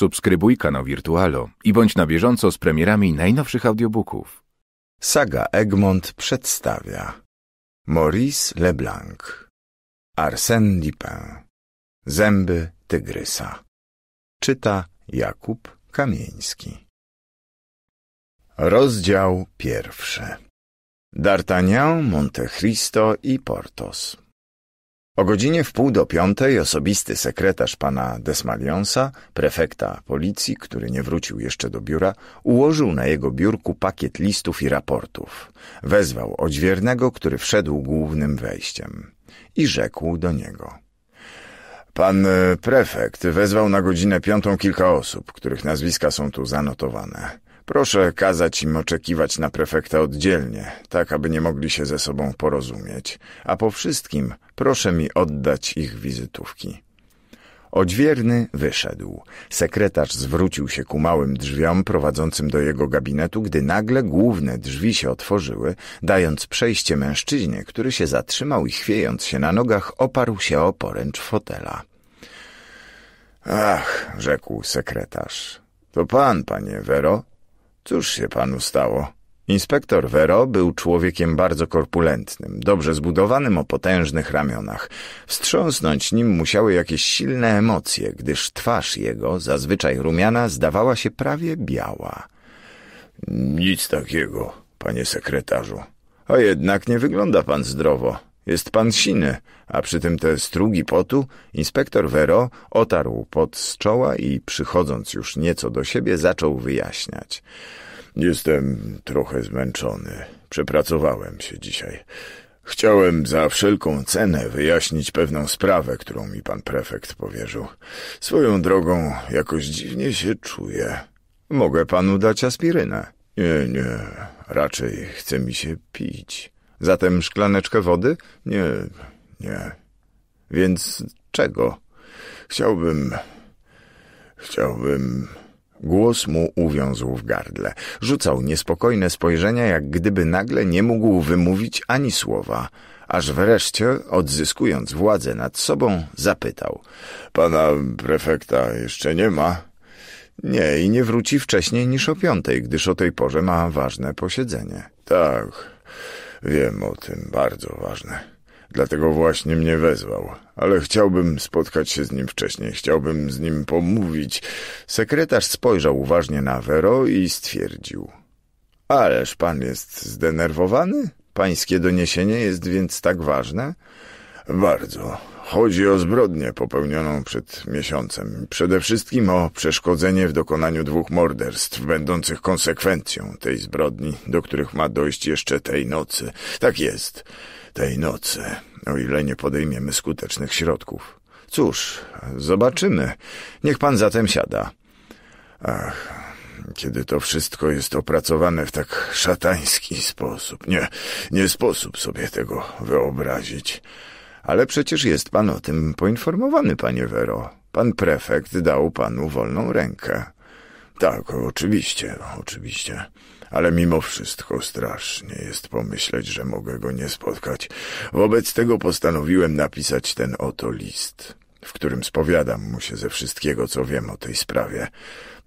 Subskrybuj kanał Wirtualo i bądź na bieżąco z premierami najnowszych audiobooków. Saga Egmont przedstawia Maurice Leblanc Arsène Lupin Zęby Tygrysa Czyta Jakub Kamieński Rozdział pierwszy D'Artagnan, Montecristo i Portos o godzinie w pół do piątej osobisty sekretarz pana Desmaliansa, prefekta policji, który nie wrócił jeszcze do biura, ułożył na jego biurku pakiet listów i raportów. Wezwał odźwiernego, który wszedł głównym wejściem i rzekł do niego. Pan e, prefekt wezwał na godzinę piątą kilka osób, których nazwiska są tu zanotowane. Proszę kazać im oczekiwać na prefekta oddzielnie, tak aby nie mogli się ze sobą porozumieć, a po wszystkim proszę mi oddać ich wizytówki. Odźwierny wyszedł. Sekretarz zwrócił się ku małym drzwiom prowadzącym do jego gabinetu, gdy nagle główne drzwi się otworzyły, dając przejście mężczyźnie, który się zatrzymał i chwiejąc się na nogach oparł się o poręcz fotela. — Ach — rzekł sekretarz. — To pan, panie Wero? Cóż się panu stało? Inspektor Vero był człowiekiem bardzo korpulentnym, dobrze zbudowanym o potężnych ramionach. Wstrząsnąć nim musiały jakieś silne emocje, gdyż twarz jego, zazwyczaj rumiana, zdawała się prawie biała. Nic takiego, panie sekretarzu. A jednak nie wygląda pan zdrowo. Jest pan siny, a przy tym te strugi potu, inspektor Vero otarł pot z czoła i przychodząc już nieco do siebie zaczął wyjaśniać. Jestem trochę zmęczony. Przepracowałem się dzisiaj. Chciałem za wszelką cenę wyjaśnić pewną sprawę, którą mi pan prefekt powierzył. Swoją drogą jakoś dziwnie się czuję. Mogę panu dać aspirynę. Nie, nie, raczej chce mi się pić. Zatem szklaneczkę wody? Nie, nie. Więc czego? Chciałbym... Chciałbym... Głos mu uwiązł w gardle. Rzucał niespokojne spojrzenia, jak gdyby nagle nie mógł wymówić ani słowa. Aż wreszcie, odzyskując władzę nad sobą, zapytał. Pana prefekta jeszcze nie ma? Nie, i nie wróci wcześniej niż o piątej, gdyż o tej porze ma ważne posiedzenie. Tak. Wiem o tym, bardzo ważne. Dlatego właśnie mnie wezwał. Ale chciałbym spotkać się z nim wcześniej, chciałbym z nim pomówić. Sekretarz spojrzał uważnie na Wero i stwierdził. Ależ pan jest zdenerwowany? Pańskie doniesienie jest więc tak ważne? Bardzo, Chodzi o zbrodnię popełnioną przed miesiącem. Przede wszystkim o przeszkodzenie w dokonaniu dwóch morderstw, będących konsekwencją tej zbrodni, do których ma dojść jeszcze tej nocy. Tak jest, tej nocy, o ile nie podejmiemy skutecznych środków. Cóż, zobaczymy. Niech pan zatem siada. Ach, kiedy to wszystko jest opracowane w tak szatański sposób. Nie, nie sposób sobie tego wyobrazić. Ale przecież jest pan o tym poinformowany, panie Wero. Pan prefekt dał panu wolną rękę. Tak, oczywiście, oczywiście. Ale mimo wszystko strasznie jest pomyśleć, że mogę go nie spotkać. Wobec tego postanowiłem napisać ten oto list, w którym spowiadam mu się ze wszystkiego, co wiem o tej sprawie.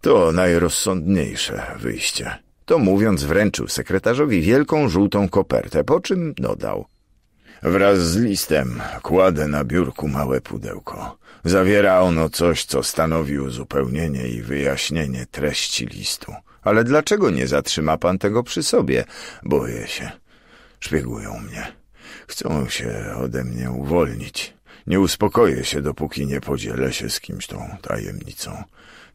To najrozsądniejsze wyjście. To mówiąc wręczył sekretarzowi wielką żółtą kopertę, po czym dodał. Wraz z listem kładę na biurku małe pudełko. Zawiera ono coś, co stanowi uzupełnienie i wyjaśnienie treści listu. Ale dlaczego nie zatrzyma pan tego przy sobie? Boję się. Szpiegują mnie. Chcą się ode mnie uwolnić. Nie uspokoję się, dopóki nie podzielę się z kimś tą tajemnicą.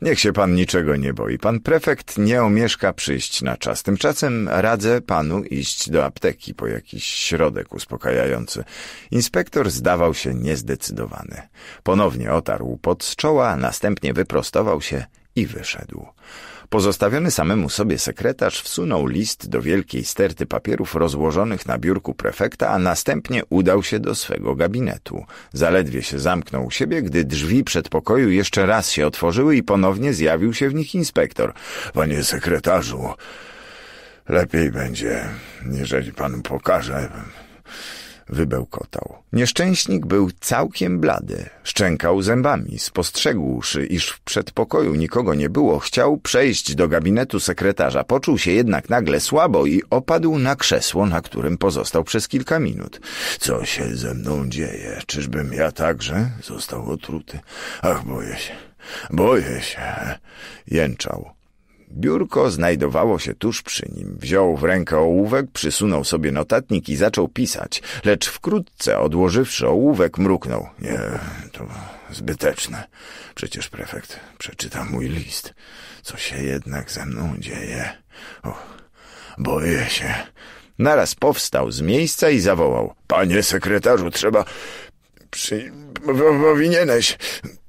Niech się pan niczego nie boi. Pan prefekt nie omieszka przyjść na czas. Tymczasem radzę panu iść do apteki po jakiś środek uspokajający. Inspektor zdawał się niezdecydowany. Ponownie otarł pod z czoła, następnie wyprostował się i wyszedł. Pozostawiony samemu sobie sekretarz wsunął list do wielkiej sterty papierów rozłożonych na biurku prefekta, a następnie udał się do swego gabinetu. Zaledwie się zamknął u siebie, gdy drzwi przedpokoju jeszcze raz się otworzyły i ponownie zjawił się w nich inspektor. Panie sekretarzu, lepiej będzie, jeżeli pan pokaże wybełkotał. Nieszczęśnik był całkiem blady. Szczękał zębami. Spostrzegłszy, iż w przedpokoju nikogo nie było, chciał przejść do gabinetu sekretarza. Poczuł się jednak nagle słabo i opadł na krzesło, na którym pozostał przez kilka minut. Co się ze mną dzieje? Czyżbym ja także został otruty? Ach, boję się. Boję się, jęczał. Biurko znajdowało się tuż przy nim. Wziął w rękę ołówek, przysunął sobie notatnik i zaczął pisać, lecz wkrótce, odłożywszy ołówek, mruknął. Nie, to zbyteczne. Przecież prefekt przeczyta mój list. Co się jednak ze mną dzieje? Och, boję się. Naraz powstał z miejsca i zawołał. Panie sekretarzu, trzeba... Przy... Powinieneś...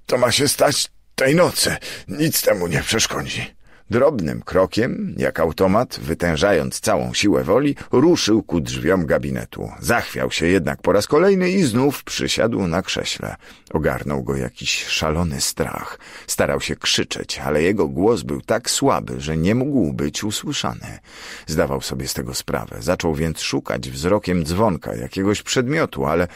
To ma się stać tej nocy. Nic temu nie przeszkodzi. Drobnym krokiem, jak automat, wytężając całą siłę woli, ruszył ku drzwiom gabinetu. Zachwiał się jednak po raz kolejny i znów przysiadł na krześle. Ogarnął go jakiś szalony strach. Starał się krzyczeć, ale jego głos był tak słaby, że nie mógł być usłyszany. Zdawał sobie z tego sprawę. Zaczął więc szukać wzrokiem dzwonka, jakiegoś przedmiotu, ale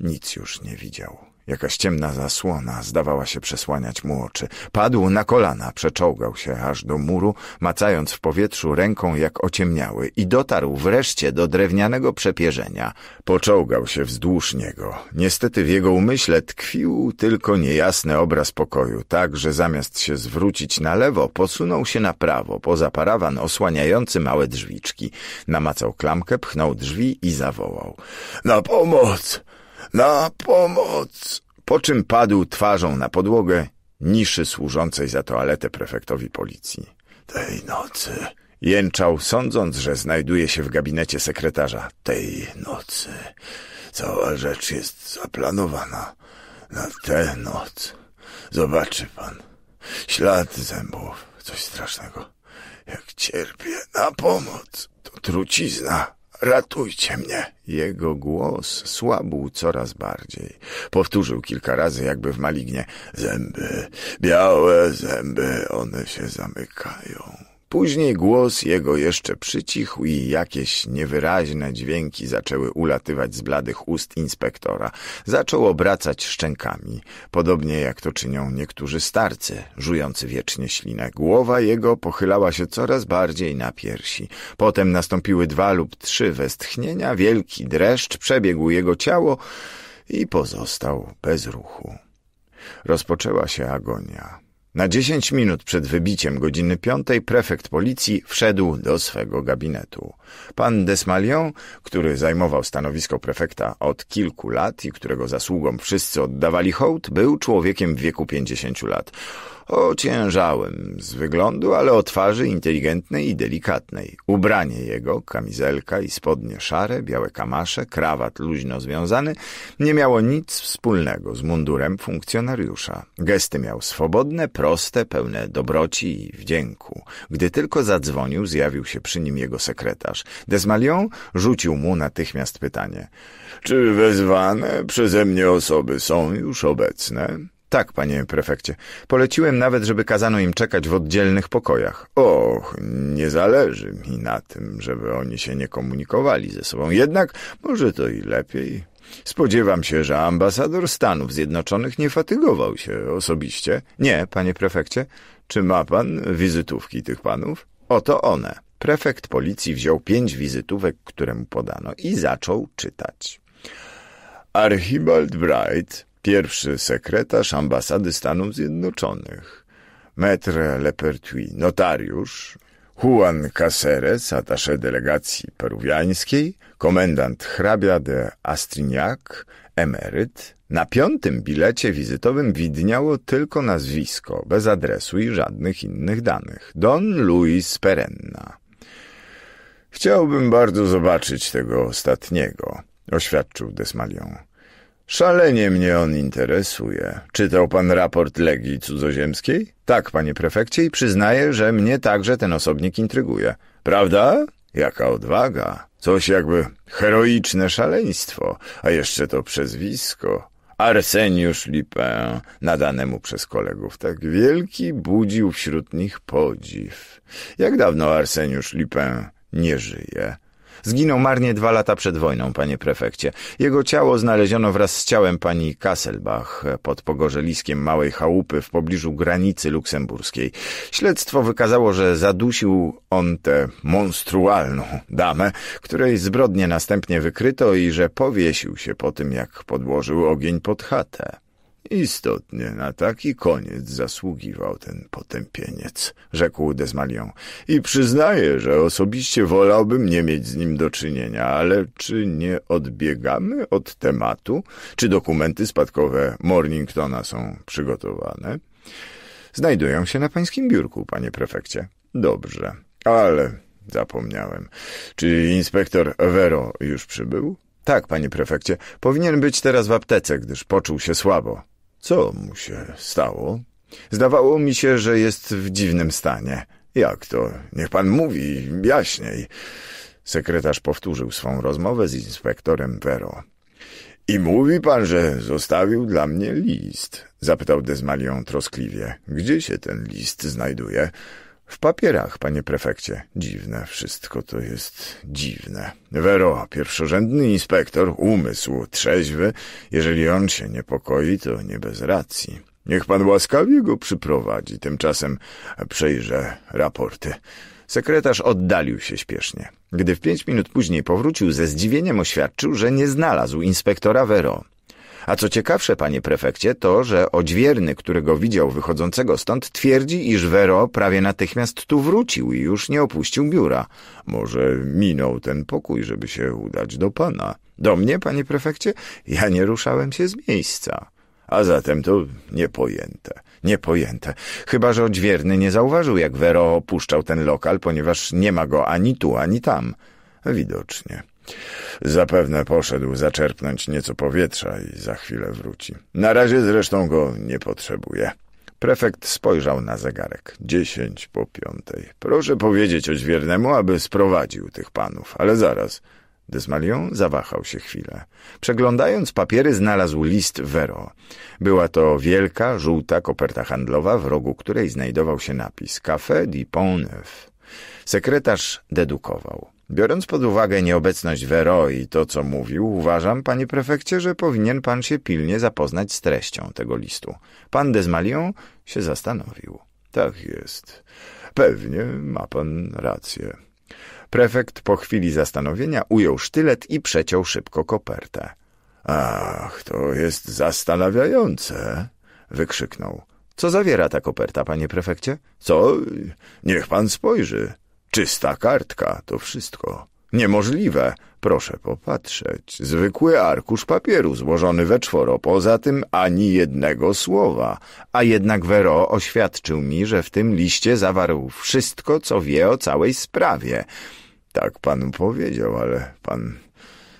nic już nie widział. Jakaś ciemna zasłona zdawała się przesłaniać mu oczy. Padł na kolana, przeczołgał się aż do muru, macając w powietrzu ręką jak ociemniały i dotarł wreszcie do drewnianego przepierzenia. Poczołgał się wzdłuż niego. Niestety w jego umyśle tkwił tylko niejasny obraz pokoju, tak, że zamiast się zwrócić na lewo, posunął się na prawo, poza parawan osłaniający małe drzwiczki. Namacał klamkę, pchnął drzwi i zawołał. Na pomoc! Na pomoc! Po czym padł twarzą na podłogę niszy służącej za toaletę prefektowi policji. Tej nocy... Jęczał, sądząc, że znajduje się w gabinecie sekretarza. Tej nocy... Cała rzecz jest zaplanowana na tę noc. Zobaczy pan. Ślad zębów. Coś strasznego. Jak cierpię na pomoc. To trucizna. Ratujcie mnie! Jego głos słabł coraz bardziej. Powtórzył kilka razy, jakby w malignie. Zęby, białe zęby, one się zamykają. Później głos jego jeszcze przycichł i jakieś niewyraźne dźwięki zaczęły ulatywać z bladych ust inspektora. Zaczął obracać szczękami, podobnie jak to czynią niektórzy starcy, żujący wiecznie ślinę. Głowa jego pochylała się coraz bardziej na piersi. Potem nastąpiły dwa lub trzy westchnienia, wielki dreszcz przebiegł jego ciało i pozostał bez ruchu. Rozpoczęła się agonia. Na dziesięć minut przed wybiciem godziny piątej prefekt policji wszedł do swego gabinetu. Pan Desmalion, który zajmował stanowisko prefekta od kilku lat i którego zasługom wszyscy oddawali hołd, był człowiekiem w wieku pięćdziesięciu lat. Ociężałym z wyglądu, ale o twarzy inteligentnej i delikatnej. Ubranie jego, kamizelka i spodnie szare, białe kamasze, krawat luźno związany, nie miało nic wspólnego z mundurem funkcjonariusza. Gesty miał swobodne, proste, pełne dobroci i wdzięku. Gdy tylko zadzwonił, zjawił się przy nim jego sekretarz. Desmalion rzucił mu natychmiast pytanie. Czy wezwane przeze mnie osoby są już obecne? Tak, panie prefekcie. Poleciłem nawet, żeby kazano im czekać w oddzielnych pokojach. Och, nie zależy mi na tym, żeby oni się nie komunikowali ze sobą. Jednak może to i lepiej. Spodziewam się, że ambasador Stanów Zjednoczonych nie fatygował się osobiście. Nie, panie prefekcie. Czy ma pan wizytówki tych panów? Oto one. Prefekt policji wziął pięć wizytówek, które mu podano i zaczął czytać. Archibald Bright, Pierwszy sekretarz ambasady Stanów Zjednoczonych, maître Lepertuis, notariusz, Juan Caceres, attaché delegacji peruwiańskiej, komendant hrabia de Astrignac, emeryt, na piątym bilecie wizytowym widniało tylko nazwisko, bez adresu i żadnych innych danych. Don Luis Perenna. Chciałbym bardzo zobaczyć tego ostatniego, oświadczył Desmalion. Szalenie mnie on interesuje. Czytał pan raport Legii Cudzoziemskiej? Tak, panie prefekcie, i przyznaję, że mnie także ten osobnik intryguje. Prawda? Jaka odwaga. Coś jakby heroiczne szaleństwo, a jeszcze to przezwisko. Arseniusz Lipin, nadane mu przez kolegów, tak wielki budził wśród nich podziw. Jak dawno Arseniusz Lipin nie żyje? Zginął marnie dwa lata przed wojną, panie prefekcie. Jego ciało znaleziono wraz z ciałem pani Kasselbach pod pogorzeliskiem małej chałupy w pobliżu granicy luksemburskiej. Śledztwo wykazało, że zadusił on tę monstrualną damę, której zbrodnie następnie wykryto i że powiesił się po tym, jak podłożył ogień pod chatę. Istotnie na taki koniec zasługiwał ten potępieniec, rzekł Desmalion. I przyznaję, że osobiście wolałbym nie mieć z nim do czynienia, ale czy nie odbiegamy od tematu? Czy dokumenty spadkowe Morningtona są przygotowane? Znajdują się na pańskim biurku, panie prefekcie. Dobrze, ale zapomniałem. Czy inspektor Vero już przybył? Tak, panie prefekcie. Powinien być teraz w aptece, gdyż poczuł się słabo. Co mu się stało? Zdawało mi się, że jest w dziwnym stanie. Jak to? Niech pan mówi jaśniej. Sekretarz powtórzył swą rozmowę z inspektorem Vero. I mówi pan, że zostawił dla mnie list? Zapytał Desmalion troskliwie. Gdzie się ten list znajduje? W papierach, panie prefekcie. Dziwne, wszystko to jest dziwne. Wero, pierwszorzędny inspektor, umysł trzeźwy. Jeżeli on się niepokoi, to nie bez racji. Niech pan łaskawie go przyprowadzi. Tymczasem przejrzę raporty. Sekretarz oddalił się śpiesznie. Gdy w pięć minut później powrócił, ze zdziwieniem oświadczył, że nie znalazł inspektora Wero. A co ciekawsze, panie prefekcie, to, że odźwierny, którego widział wychodzącego stąd, twierdzi, iż Wero prawie natychmiast tu wrócił i już nie opuścił biura. Może minął ten pokój, żeby się udać do pana. Do mnie, panie prefekcie? Ja nie ruszałem się z miejsca. A zatem to niepojęte, niepojęte. Chyba, że odźwierny nie zauważył, jak Wero opuszczał ten lokal, ponieważ nie ma go ani tu, ani tam. Widocznie. Zapewne poszedł zaczerpnąć nieco powietrza i za chwilę wróci. Na razie zresztą go nie potrzebuje. Prefekt spojrzał na zegarek. Dziesięć po piątej. Proszę powiedzieć odźwiernemu, aby sprowadził tych panów, ale zaraz. Desmalion zawahał się chwilę. Przeglądając papiery znalazł list Vero. Była to wielka, żółta koperta handlowa, w rogu której znajdował się napis Café du Pont Neuf. Sekretarz dedukował. Biorąc pod uwagę nieobecność Wero i to, co mówił, uważam, panie prefekcie, że powinien pan się pilnie zapoznać z treścią tego listu. Pan Desmalion się zastanowił. Tak jest. Pewnie ma pan rację. Prefekt po chwili zastanowienia ujął sztylet i przeciął szybko kopertę. Ach, to jest zastanawiające, wykrzyknął. Co zawiera ta koperta, panie prefekcie? Co? Niech pan spojrzy. Czysta kartka, to wszystko. Niemożliwe. Proszę popatrzeć. Zwykły arkusz papieru złożony we czworo, poza tym ani jednego słowa. A jednak Wero oświadczył mi, że w tym liście zawarł wszystko, co wie o całej sprawie. Tak pan powiedział, ale pan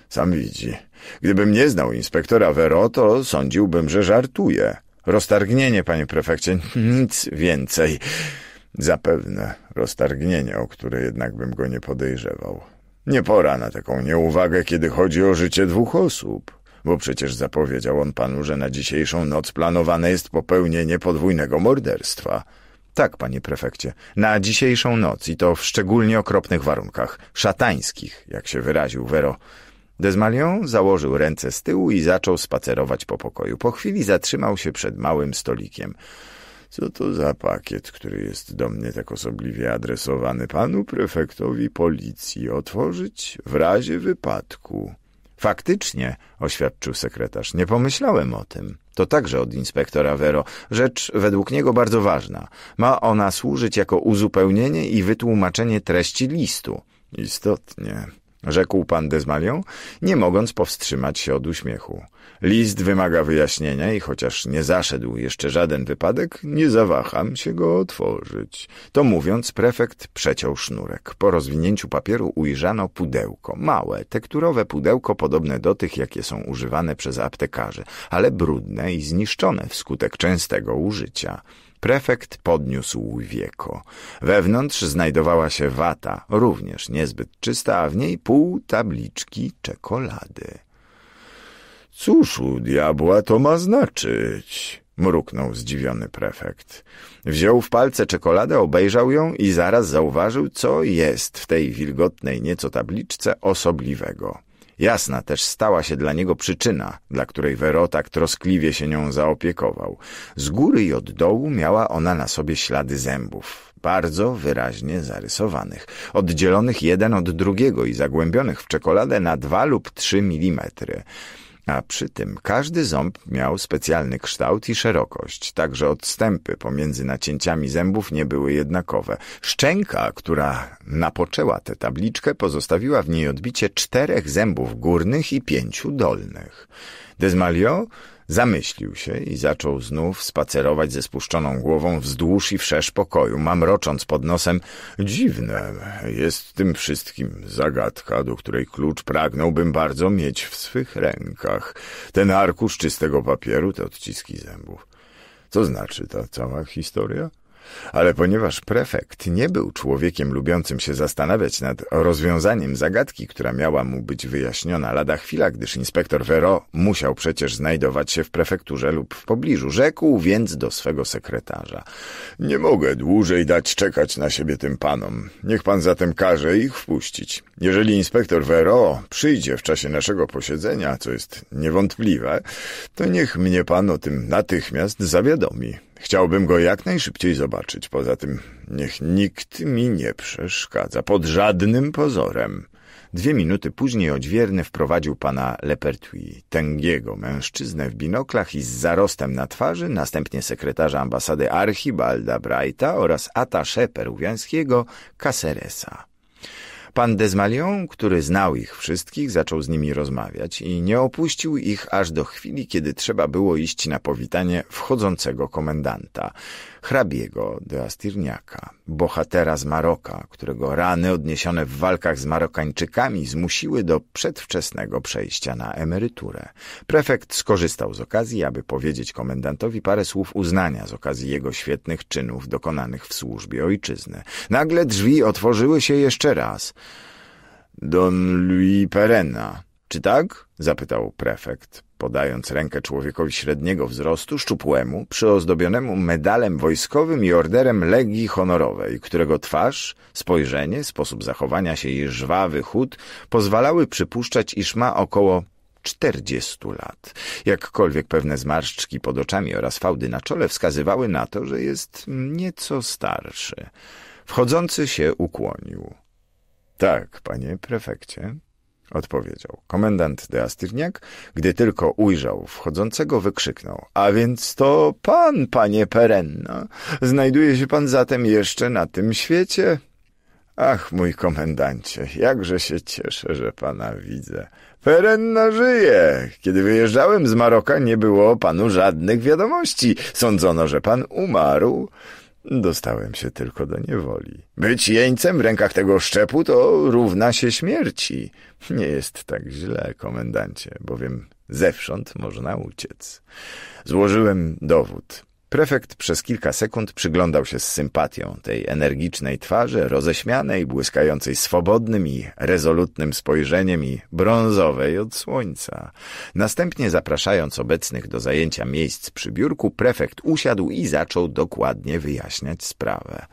sam widzi. Gdybym nie znał inspektora Wero, to sądziłbym, że żartuje. Roztargnienie, panie prefekcie, nic więcej. Zapewne roztargnienie, o które jednak bym go nie podejrzewał. Nie pora na taką nieuwagę, kiedy chodzi o życie dwóch osób, bo przecież zapowiedział on panu, że na dzisiejszą noc planowane jest popełnienie podwójnego morderstwa. Tak, panie prefekcie, na dzisiejszą noc i to w szczególnie okropnych warunkach, szatańskich, jak się wyraził Wero. Desmalion założył ręce z tyłu i zaczął spacerować po pokoju. Po chwili zatrzymał się przed małym stolikiem. Co to za pakiet, który jest do mnie tak osobliwie adresowany panu prefektowi policji? Otworzyć w razie wypadku. Faktycznie, oświadczył sekretarz, nie pomyślałem o tym. To także od inspektora Vero. Rzecz według niego bardzo ważna. Ma ona służyć jako uzupełnienie i wytłumaczenie treści listu. Istotnie, rzekł pan Desmalion, nie mogąc powstrzymać się od uśmiechu. List wymaga wyjaśnienia i chociaż nie zaszedł jeszcze żaden wypadek, nie zawaham się go otworzyć. To mówiąc, prefekt przeciął sznurek. Po rozwinięciu papieru ujrzano pudełko, małe, tekturowe pudełko podobne do tych, jakie są używane przez aptekarzy, ale brudne i zniszczone wskutek częstego użycia. Prefekt podniósł wieko. Wewnątrz znajdowała się wata, również niezbyt czysta, a w niej pół tabliczki czekolady. Cóż u diabła to ma znaczyć? mruknął zdziwiony prefekt. Wziął w palce czekoladę, obejrzał ją i zaraz zauważył, co jest w tej wilgotnej nieco tabliczce osobliwego. Jasna też stała się dla niego przyczyna, dla której Wero tak troskliwie się nią zaopiekował. Z góry i od dołu miała ona na sobie ślady zębów, bardzo wyraźnie zarysowanych, oddzielonych jeden od drugiego i zagłębionych w czekoladę na dwa lub trzy milimetry a przy tym każdy ząb miał specjalny kształt i szerokość, tak że odstępy pomiędzy nacięciami zębów nie były jednakowe. Szczęka, która napoczęła tę tabliczkę, pozostawiła w niej odbicie czterech zębów górnych i pięciu dolnych. Desmalio Zamyślił się i zaczął znów spacerować ze spuszczoną głową wzdłuż i wszerz pokoju, mamrocząc pod nosem. Dziwne jest w tym wszystkim zagadka, do której klucz pragnąłbym bardzo mieć w swych rękach. Ten arkusz czystego papieru, te odciski zębów. Co znaczy ta cała historia? Ale ponieważ prefekt nie był człowiekiem lubiącym się zastanawiać nad rozwiązaniem zagadki, która miała mu być wyjaśniona lada chwila, gdyż inspektor Vero musiał przecież znajdować się w prefekturze lub w pobliżu, rzekł więc do swego sekretarza. Nie mogę dłużej dać czekać na siebie tym panom. Niech pan zatem każe ich wpuścić. Jeżeli inspektor Vero przyjdzie w czasie naszego posiedzenia, co jest niewątpliwe, to niech mnie pan o tym natychmiast zawiadomi. Chciałbym go jak najszybciej zobaczyć. Poza tym, niech nikt mi nie przeszkadza, pod żadnym pozorem. Dwie minuty później odźwierny wprowadził pana Lepertui, tęgiego mężczyznę w binoklach i z zarostem na twarzy, następnie sekretarza ambasady Archibalda Brighta oraz atasze peruwiańskiego Caceresa. Pan Desmalion, który znał ich wszystkich, zaczął z nimi rozmawiać i nie opuścił ich aż do chwili, kiedy trzeba było iść na powitanie wchodzącego komendanta hrabiego de Astirniaka, bohatera z Maroka, którego rany odniesione w walkach z Marokańczykami zmusiły do przedwczesnego przejścia na emeryturę. Prefekt skorzystał z okazji, aby powiedzieć komendantowi parę słów uznania z okazji jego świetnych czynów dokonanych w służbie ojczyzny. Nagle drzwi otworzyły się jeszcze raz. Don Louis Perena. Czy tak? zapytał prefekt podając rękę człowiekowi średniego wzrostu, szczupłemu, przyozdobionemu medalem wojskowym i orderem Legii Honorowej, którego twarz, spojrzenie, sposób zachowania się i żwawy chód pozwalały przypuszczać, iż ma około czterdziestu lat. Jakkolwiek pewne zmarszczki pod oczami oraz fałdy na czole wskazywały na to, że jest nieco starszy. Wchodzący się ukłonił. — Tak, panie prefekcie odpowiedział komendant de Astyrniak, gdy tylko ujrzał wchodzącego, wykrzyknął. A więc to pan, panie Perenna, znajduje się pan zatem jeszcze na tym świecie? Ach, mój komendancie, jakże się cieszę, że pana widzę. Perenna żyje. Kiedy wyjeżdżałem z Maroka, nie było o panu żadnych wiadomości. Sądzono, że pan umarł. Dostałem się tylko do niewoli. Być jeńcem w rękach tego szczepu to równa się śmierci. Nie jest tak źle, komendancie, bowiem zewsząd można uciec. Złożyłem dowód. Prefekt przez kilka sekund przyglądał się z sympatią tej energicznej twarzy, roześmianej, błyskającej swobodnym i rezolutnym spojrzeniem i brązowej od słońca. Następnie zapraszając obecnych do zajęcia miejsc przy biurku, prefekt usiadł i zaczął dokładnie wyjaśniać sprawę.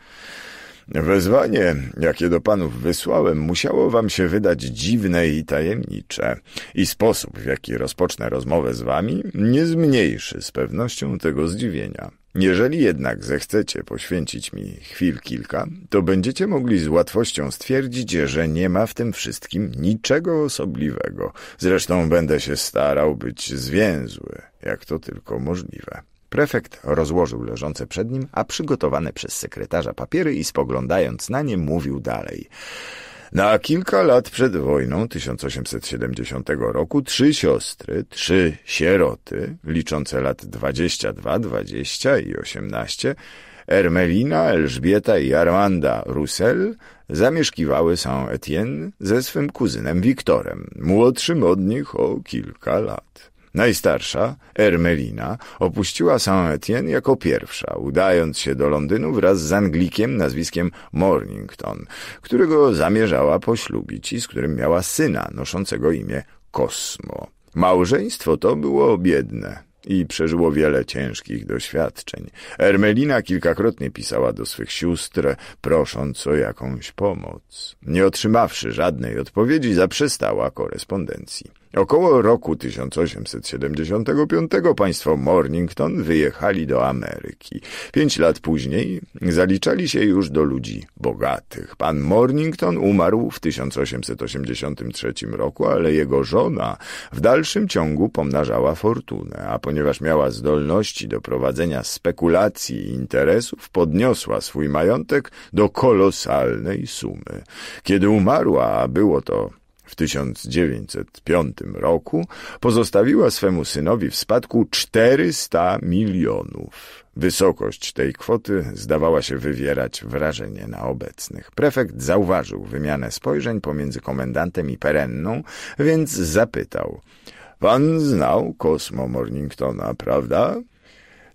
Wezwanie, jakie do panów wysłałem, musiało wam się wydać dziwne i tajemnicze i sposób, w jaki rozpocznę rozmowę z wami, nie zmniejszy z pewnością tego zdziwienia. Jeżeli jednak zechcecie poświęcić mi chwil kilka, to będziecie mogli z łatwością stwierdzić, że nie ma w tym wszystkim niczego osobliwego. Zresztą będę się starał być zwięzły, jak to tylko możliwe. Prefekt rozłożył leżące przed nim, a przygotowane przez sekretarza papiery i spoglądając na nie mówił dalej. Na kilka lat przed wojną 1870 roku trzy siostry, trzy sieroty, liczące lat 22, 20 i 18, Ermelina, Elżbieta i Armanda Russell zamieszkiwały Saint-Étienne ze swym kuzynem Wiktorem, młodszym od nich o kilka lat. Najstarsza, Ermelina, opuściła Saint-Étienne jako pierwsza, udając się do Londynu wraz z Anglikiem nazwiskiem Mornington, którego zamierzała poślubić i z którym miała syna noszącego imię Kosmo. Małżeństwo to było biedne, i przeżyło wiele ciężkich doświadczeń. Ermelina kilkakrotnie pisała do swych sióstr, prosząc o jakąś pomoc. Nie otrzymawszy żadnej odpowiedzi, zaprzestała korespondencji. Około roku 1875 państwo Mornington wyjechali do Ameryki. Pięć lat później zaliczali się już do ludzi bogatych. Pan Mornington umarł w 1883 roku, ale jego żona w dalszym ciągu pomnażała fortunę, a ponieważ miała zdolności do prowadzenia spekulacji i interesów, podniosła swój majątek do kolosalnej sumy. Kiedy umarła, a było to 1905 roku pozostawiła swemu synowi w spadku 400 milionów. Wysokość tej kwoty zdawała się wywierać wrażenie na obecnych. Prefekt zauważył wymianę spojrzeń pomiędzy komendantem i perenną, więc zapytał. Pan znał Kosmo Morningtona, prawda?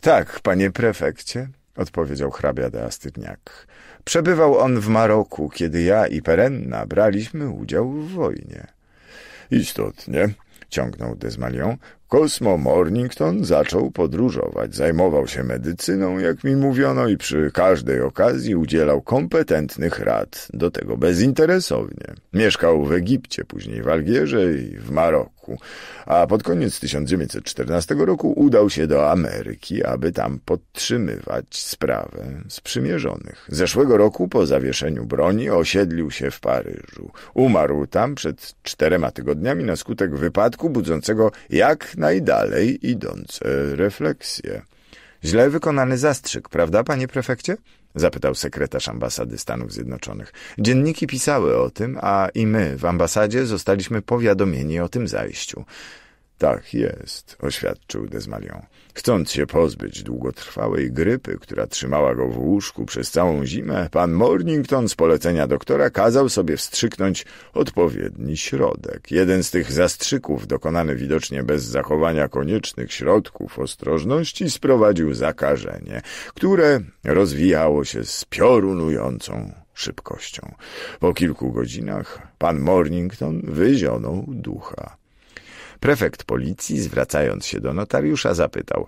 Tak, panie prefekcie odpowiedział hrabia de Astygniak. Przebywał on w Maroku, kiedy ja i Perenna braliśmy udział w wojnie. Istotnie, ciągnął Desmalion, Kosmo Mornington zaczął podróżować, zajmował się medycyną, jak mi mówiono, i przy każdej okazji udzielał kompetentnych rad, do tego bezinteresownie. Mieszkał w Egipcie, później w Algierze i w Maroku, a pod koniec 1914 roku udał się do Ameryki, aby tam podtrzymywać sprawę sprzymierzonych. Zeszłego roku po zawieszeniu broni osiedlił się w Paryżu. Umarł tam przed czterema tygodniami na skutek wypadku budzącego jak najdalej no idące refleksje. Źle wykonany zastrzyk, prawda, panie prefekcie? Zapytał sekretarz ambasady Stanów Zjednoczonych. Dzienniki pisały o tym, a i my w ambasadzie zostaliśmy powiadomieni o tym zajściu. Tak jest, oświadczył Desmalion. Chcąc się pozbyć długotrwałej grypy, która trzymała go w łóżku przez całą zimę, pan Mornington z polecenia doktora kazał sobie wstrzyknąć odpowiedni środek. Jeden z tych zastrzyków, dokonany widocznie bez zachowania koniecznych środków ostrożności, sprowadził zakażenie, które rozwijało się z piorunującą szybkością. Po kilku godzinach pan Mornington wyzionął ducha. Prefekt policji, zwracając się do notariusza, zapytał —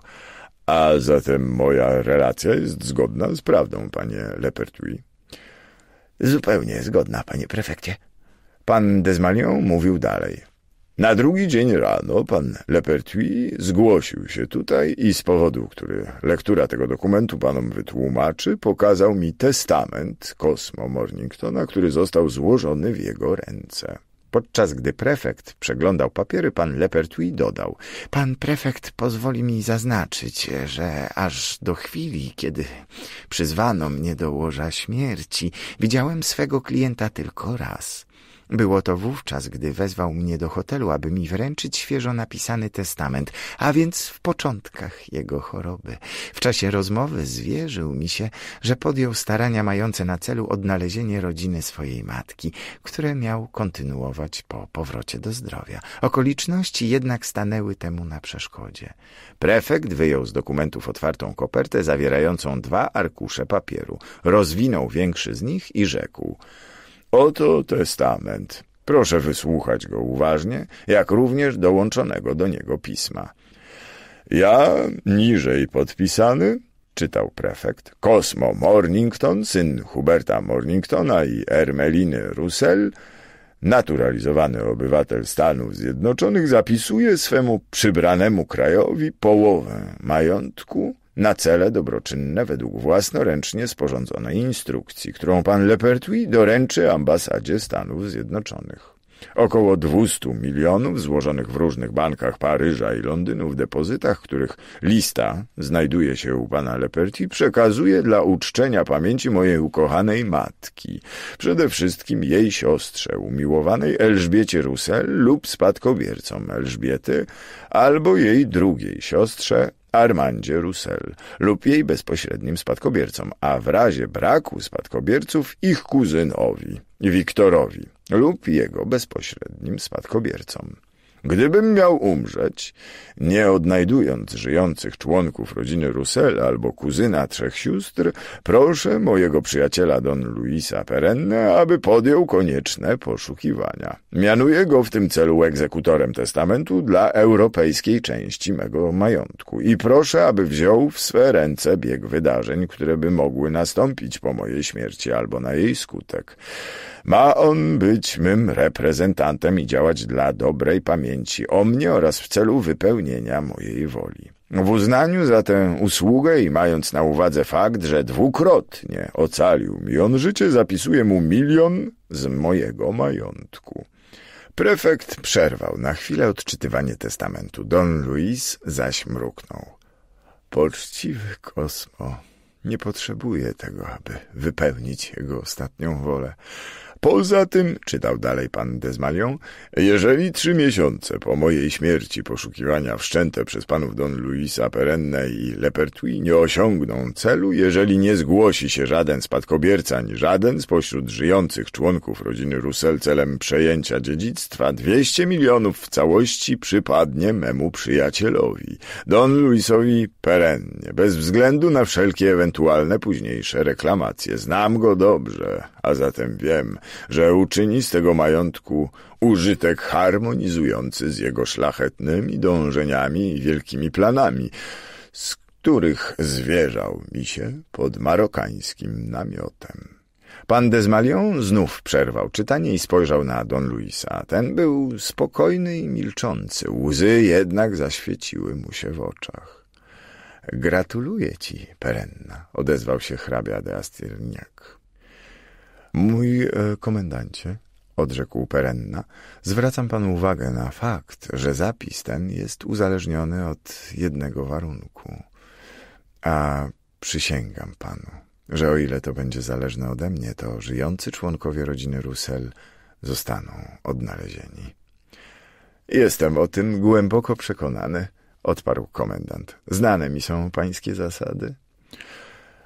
A zatem moja relacja jest zgodna z prawdą, panie Lepertui? — Zupełnie zgodna, panie prefekcie. Pan Desmalion mówił dalej — na drugi dzień rano pan Lepertui zgłosił się tutaj i z powodu, który lektura tego dokumentu panom wytłumaczy, pokazał mi testament Kosmo Morningtona, który został złożony w jego ręce. Podczas gdy prefekt przeglądał papiery, pan Lepertui dodał — Pan prefekt pozwoli mi zaznaczyć, że aż do chwili, kiedy przyzwano mnie do łoża śmierci, widziałem swego klienta tylko raz. Było to wówczas, gdy wezwał mnie do hotelu, aby mi wręczyć świeżo napisany testament, a więc w początkach jego choroby. W czasie rozmowy zwierzył mi się, że podjął starania mające na celu odnalezienie rodziny swojej matki, które miał kontynuować po powrocie do zdrowia. Okoliczności jednak stanęły temu na przeszkodzie. Prefekt wyjął z dokumentów otwartą kopertę zawierającą dwa arkusze papieru, rozwinął większy z nich i rzekł – Oto testament. Proszę wysłuchać go uważnie, jak również dołączonego do niego pisma. Ja, niżej podpisany, czytał prefekt, Kosmo Mornington, syn Huberta Morningtona i Ermeliny Russell, naturalizowany obywatel Stanów Zjednoczonych, zapisuje swemu przybranemu krajowi połowę majątku, na cele dobroczynne według własnoręcznie sporządzonej instrukcji, którą pan Lepertui doręczy ambasadzie Stanów Zjednoczonych. Około 200 milionów złożonych w różnych bankach Paryża i Londynu w depozytach, których lista znajduje się u pana Leperti, przekazuje dla uczczenia pamięci mojej ukochanej matki, przede wszystkim jej siostrze, umiłowanej Elżbiecie Russell lub spadkobiercom Elżbiety, albo jej drugiej siostrze Armandzie Roussel lub jej bezpośrednim spadkobiercom, a w razie braku spadkobierców ich kuzynowi, Wiktorowi lub jego bezpośrednim spadkobiercom. Gdybym miał umrzeć, nie odnajdując żyjących członków rodziny Russell albo kuzyna trzech sióstr, proszę mojego przyjaciela Don Luisa Perenne, aby podjął konieczne poszukiwania. Mianuję go w tym celu egzekutorem testamentu dla europejskiej części mego majątku i proszę, aby wziął w swe ręce bieg wydarzeń, które by mogły nastąpić po mojej śmierci albo na jej skutek. Ma on być mym reprezentantem i działać dla dobrej pamięci o mnie oraz w celu wypełnienia mojej woli. W uznaniu za tę usługę i mając na uwadze fakt, że dwukrotnie ocalił mi on życie, zapisuję mu milion z mojego majątku. Prefekt przerwał na chwilę odczytywanie testamentu. Don Luis zaś mruknął. Poczciwy kosmo, nie potrzebuje tego, aby wypełnić jego ostatnią wolę. Poza tym, czytał dalej pan Desmalion, jeżeli trzy miesiące po mojej śmierci poszukiwania wszczęte przez panów Don Luisa Perenne i Lepertui nie osiągną celu, jeżeli nie zgłosi się żaden spadkobierca, ani żaden spośród żyjących członków rodziny Russell celem przejęcia dziedzictwa, 200 milionów w całości przypadnie memu przyjacielowi, Don Luisowi Perenne, bez względu na wszelkie ewentualne późniejsze reklamacje. Znam go dobrze, a zatem wiem, że uczyni z tego majątku użytek harmonizujący z jego szlachetnymi dążeniami i wielkimi planami, z których zwierzał mi się pod marokańskim namiotem. Pan Desmalion znów przerwał czytanie i spojrzał na Don Luisa. Ten był spokojny i milczący. Łzy jednak zaświeciły mu się w oczach. — Gratuluję ci, Perenna — odezwał się hrabia de Astirniak. Mój e, komendancie, odrzekł Perenna, zwracam panu uwagę na fakt, że zapis ten jest uzależniony od jednego warunku. A przysięgam panu, że o ile to będzie zależne ode mnie, to żyjący członkowie rodziny Russell zostaną odnalezieni. Jestem o tym głęboko przekonany, odparł komendant. Znane mi są pańskie zasady.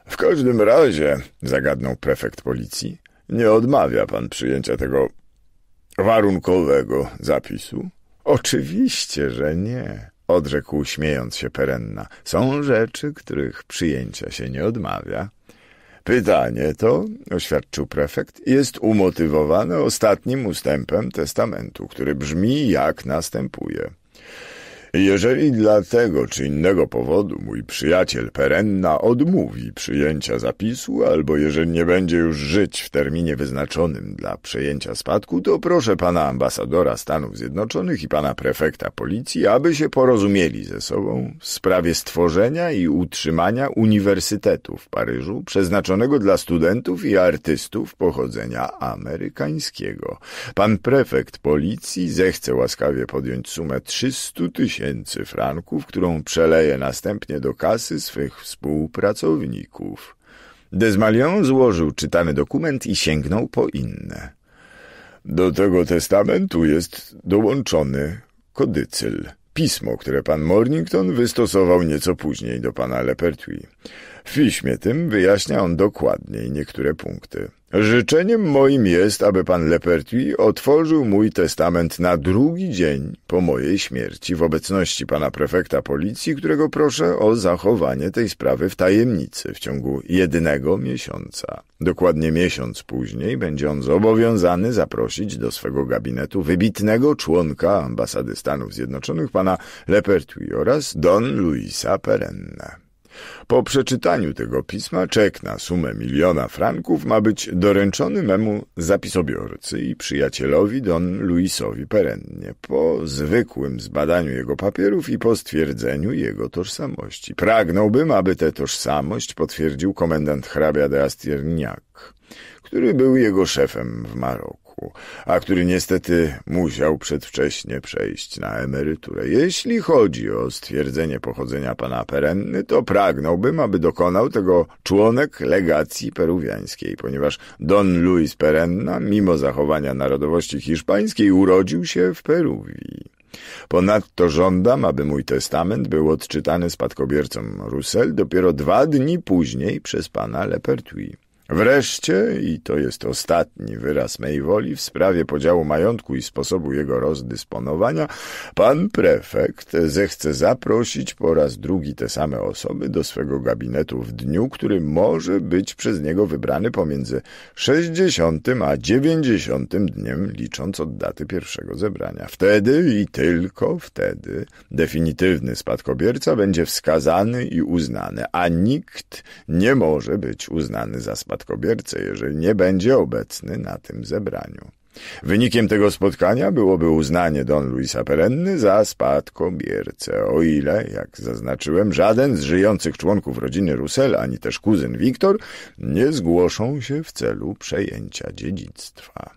W każdym razie, zagadnął prefekt policji, nie odmawia pan przyjęcia tego warunkowego zapisu? Oczywiście, że nie, odrzekł śmiejąc się Perenna. Są rzeczy, których przyjęcia się nie odmawia. Pytanie to, oświadczył prefekt, jest umotywowane ostatnim ustępem testamentu, który brzmi jak następuje. Jeżeli dla tego czy innego powodu mój przyjaciel Perenna odmówi przyjęcia zapisu, albo jeżeli nie będzie już żyć w terminie wyznaczonym dla przejęcia spadku, to proszę pana ambasadora Stanów Zjednoczonych i pana prefekta policji, aby się porozumieli ze sobą w sprawie stworzenia i utrzymania Uniwersytetu w Paryżu przeznaczonego dla studentów i artystów pochodzenia amerykańskiego. Pan prefekt policji zechce łaskawie podjąć sumę 300 tysięcy tysięcy franków, którą przeleje następnie do kasy swych współpracowników. Desmalion złożył czytany dokument i sięgnął po inne. Do tego testamentu jest dołączony kodycyl, pismo, które pan Mornington wystosował nieco później do pana Lepertui. W piśmie tym wyjaśnia on dokładniej niektóre punkty. Życzeniem moim jest, aby pan Lepertui otworzył mój testament na drugi dzień po mojej śmierci w obecności pana prefekta policji, którego proszę o zachowanie tej sprawy w tajemnicy w ciągu jednego miesiąca. Dokładnie miesiąc później będzie on zobowiązany zaprosić do swego gabinetu wybitnego członka ambasady Stanów Zjednoczonych pana Lepertui oraz Don Luisa Perenne. Po przeczytaniu tego pisma czek na sumę miliona franków ma być doręczony memu zapisobiorcy i przyjacielowi don Luisowi Perennie po zwykłym zbadaniu jego papierów i po stwierdzeniu jego tożsamości. Pragnąłbym, aby tę tożsamość potwierdził komendant hrabia de Astierniak, który był jego szefem w Maroku a który niestety musiał przedwcześnie przejść na emeryturę. Jeśli chodzi o stwierdzenie pochodzenia pana Perenny, to pragnąłbym, aby dokonał tego członek legacji peruwiańskiej, ponieważ Don Luis Perenna, mimo zachowania narodowości hiszpańskiej, urodził się w Peruwii. Ponadto żądam, aby mój testament był odczytany spadkobiercom Russell dopiero dwa dni później przez pana Lepertuis. Wreszcie, i to jest ostatni wyraz mej woli w sprawie podziału majątku i sposobu jego rozdysponowania, pan prefekt zechce zaprosić po raz drugi te same osoby do swego gabinetu w dniu, który może być przez niego wybrany pomiędzy 60 a 90 dniem, licząc od daty pierwszego zebrania. Wtedy i tylko wtedy definitywny spadkobierca będzie wskazany i uznany, a nikt nie może być uznany za spadkobiercę spadkobiercę, jeżeli nie będzie obecny na tym zebraniu. Wynikiem tego spotkania byłoby uznanie Don Luisa Perenny za spadkobiercę, o ile, jak zaznaczyłem, żaden z żyjących członków rodziny Russell, ani też kuzyn Wiktor, nie zgłoszą się w celu przejęcia dziedzictwa.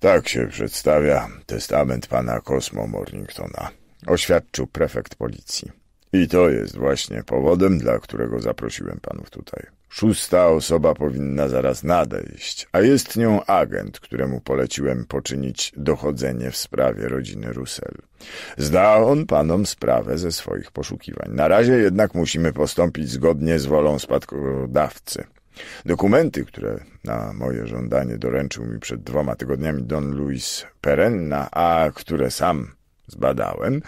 Tak się przedstawia testament pana Kosmo Morningtona, oświadczył prefekt policji. I to jest właśnie powodem, dla którego zaprosiłem panów tutaj. Szósta osoba powinna zaraz nadejść, a jest nią agent, któremu poleciłem poczynić dochodzenie w sprawie rodziny Russell. Zda on panom sprawę ze swoich poszukiwań. Na razie jednak musimy postąpić zgodnie z wolą spadkodawcy. Dokumenty, które na moje żądanie doręczył mi przed dwoma tygodniami Don Luis Perenna, a które sam zbadałem,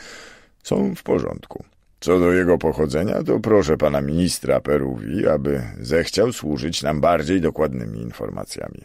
są w porządku. Co do jego pochodzenia, to proszę pana ministra Peruwi, aby zechciał służyć nam bardziej dokładnymi informacjami.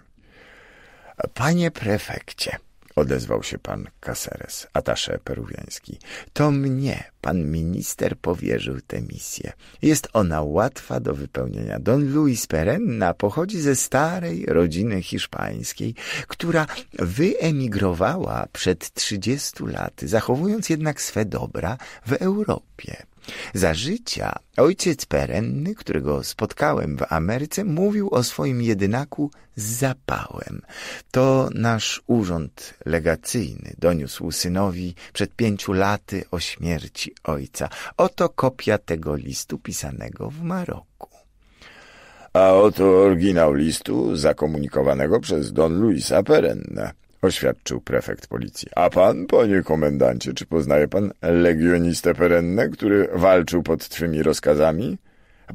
Panie prefekcie, Odezwał się pan Caceres, atasze peruwiański. To mnie pan minister powierzył tę misję. Jest ona łatwa do wypełnienia. Don Luis Perenna pochodzi ze starej rodziny hiszpańskiej, która wyemigrowała przed trzydziestu laty, zachowując jednak swe dobra w Europie. Za życia ojciec perenny, którego spotkałem w Ameryce, mówił o swoim jedynaku z zapałem. To nasz urząd legacyjny doniósł synowi przed pięciu laty o śmierci ojca. Oto kopia tego listu pisanego w Maroku. A oto oryginał listu zakomunikowanego przez Don Luisa Perenna oświadczył prefekt policji. A pan, panie komendancie, czy poznaje pan legionistę perenne, który walczył pod twymi rozkazami?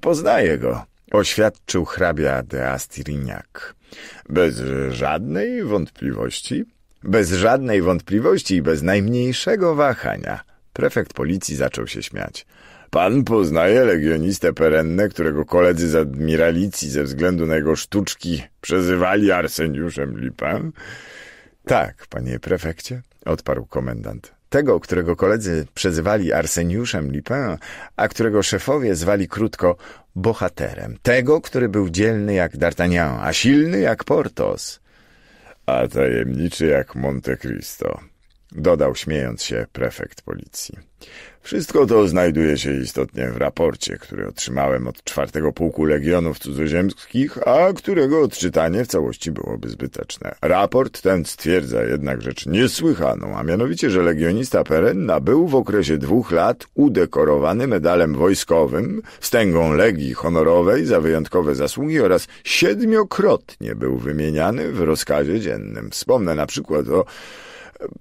Poznaję go, oświadczył hrabia de Astiriniak. Bez żadnej wątpliwości? Bez żadnej wątpliwości i bez najmniejszego wahania. Prefekt policji zaczął się śmiać. Pan poznaje legionistę perenne, którego koledzy z admiralicji ze względu na jego sztuczki przezywali Arseniuszem Lipem? Tak, panie prefekcie, odparł komendant. Tego, którego koledzy przezywali Arseniuszem Lipin, a którego szefowie zwali krótko bohaterem. Tego, który był dzielny jak D'Artagnan, a silny jak Portos. A tajemniczy jak Monte Cristo, dodał śmiejąc się prefekt policji. Wszystko to znajduje się istotnie w raporcie, który otrzymałem od czwartego pułku legionów cudzoziemskich, a którego odczytanie w całości byłoby zbyteczne. Raport ten stwierdza jednak rzecz niesłychaną, a mianowicie, że legionista Perenna był w okresie dwóch lat udekorowany medalem wojskowym, wstęgą Legii Honorowej za wyjątkowe zasługi oraz siedmiokrotnie był wymieniany w rozkazie dziennym. Wspomnę na przykład o...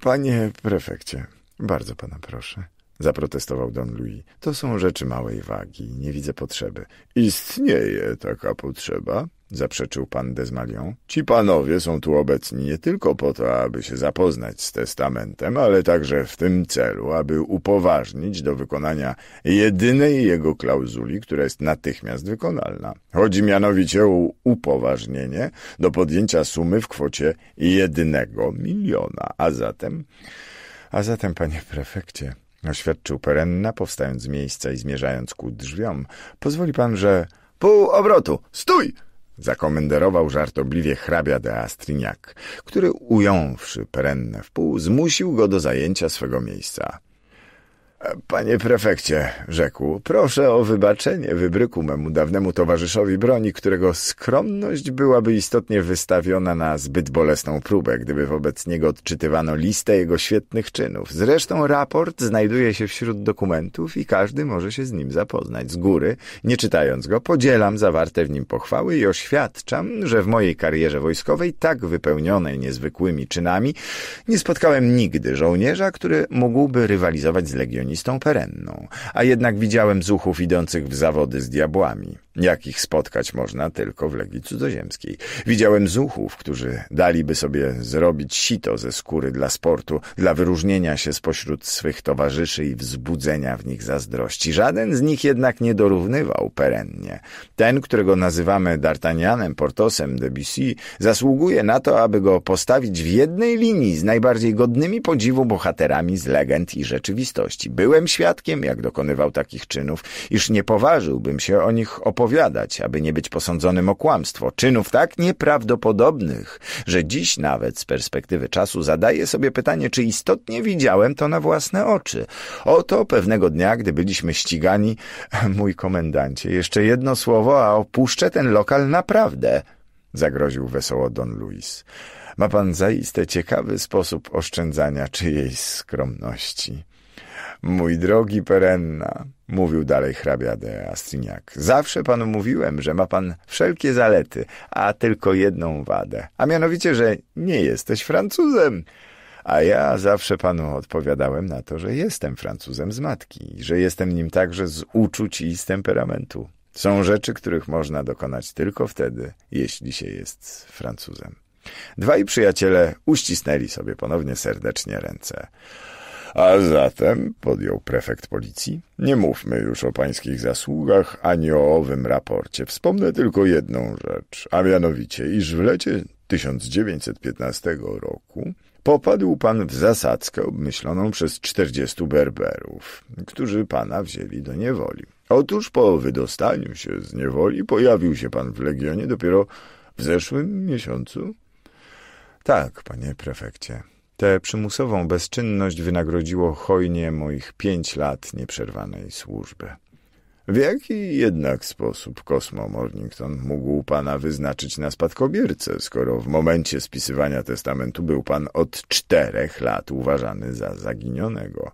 Panie prefekcie, bardzo pana proszę zaprotestował Don Louis. To są rzeczy małej wagi, nie widzę potrzeby. Istnieje taka potrzeba, zaprzeczył pan Desmalion. Ci panowie są tu obecni nie tylko po to, aby się zapoznać z testamentem, ale także w tym celu, aby upoważnić do wykonania jedynej jego klauzuli, która jest natychmiast wykonalna. Chodzi mianowicie o upoważnienie do podjęcia sumy w kwocie jednego miliona, a zatem... A zatem, panie prefekcie, oświadczył Perenna, powstając z miejsca i zmierzając ku drzwiom. Pozwoli pan, że... Pół obrotu! Stój! Zakomenderował żartobliwie hrabia de Astriniak, który ująwszy Perenne w pół, zmusił go do zajęcia swego miejsca. Panie prefekcie, rzekł, proszę o wybaczenie wybryku memu dawnemu towarzyszowi broni, którego skromność byłaby istotnie wystawiona na zbyt bolesną próbę, gdyby wobec niego odczytywano listę jego świetnych czynów. Zresztą raport znajduje się wśród dokumentów i każdy może się z nim zapoznać. Z góry, nie czytając go, podzielam zawarte w nim pochwały i oświadczam, że w mojej karierze wojskowej, tak wypełnionej niezwykłymi czynami, nie spotkałem nigdy żołnierza, który mógłby rywalizować z legionistą maszynistą perenną, a jednak widziałem zuchów idących w zawody z diabłami jakich spotkać można tylko w Legii Cudzoziemskiej. Widziałem zuchów, którzy daliby sobie zrobić sito ze skóry dla sportu, dla wyróżnienia się spośród swych towarzyszy i wzbudzenia w nich zazdrości. Żaden z nich jednak nie dorównywał perennie. Ten, którego nazywamy D'Artagnanem, Portosem, De Bussy, zasługuje na to, aby go postawić w jednej linii z najbardziej godnymi podziwu bohaterami z legend i rzeczywistości. Byłem świadkiem, jak dokonywał takich czynów, iż nie poważyłbym się o nich opowiadać opowiadać, aby nie być posądzonym o kłamstwo, czynów tak nieprawdopodobnych, że dziś nawet z perspektywy czasu zadaję sobie pytanie, czy istotnie widziałem to na własne oczy. Oto pewnego dnia, gdy byliśmy ścigani, mój komendancie, jeszcze jedno słowo, a opuszczę ten lokal naprawdę, zagroził wesoło Don Luis. Ma pan zaiste ciekawy sposób oszczędzania czyjejś skromności. Mój drogi Perenna, mówił dalej hrabia de Astriniak, zawsze panu mówiłem, że ma pan wszelkie zalety, a tylko jedną wadę, a mianowicie, że nie jesteś Francuzem. A ja zawsze panu odpowiadałem na to, że jestem Francuzem z matki, że jestem nim także z uczuć i z temperamentu. Są rzeczy, których można dokonać tylko wtedy, jeśli się jest Francuzem. Dwaj przyjaciele uścisnęli sobie ponownie serdecznie ręce. A zatem, podjął prefekt policji, nie mówmy już o pańskich zasługach ani o owym raporcie. Wspomnę tylko jedną rzecz, a mianowicie, iż w lecie 1915 roku popadł pan w zasadzkę obmyśloną przez 40 Berberów, którzy pana wzięli do niewoli. Otóż po wydostaniu się z niewoli pojawił się pan w Legionie dopiero w zeszłym miesiącu? Tak, panie prefekcie. Tę przymusową bezczynność wynagrodziło hojnie moich pięć lat nieprzerwanej służby. W jaki jednak sposób Kosmo Mornington mógł pana wyznaczyć na spadkobiercę, skoro w momencie spisywania testamentu był pan od czterech lat uważany za zaginionego?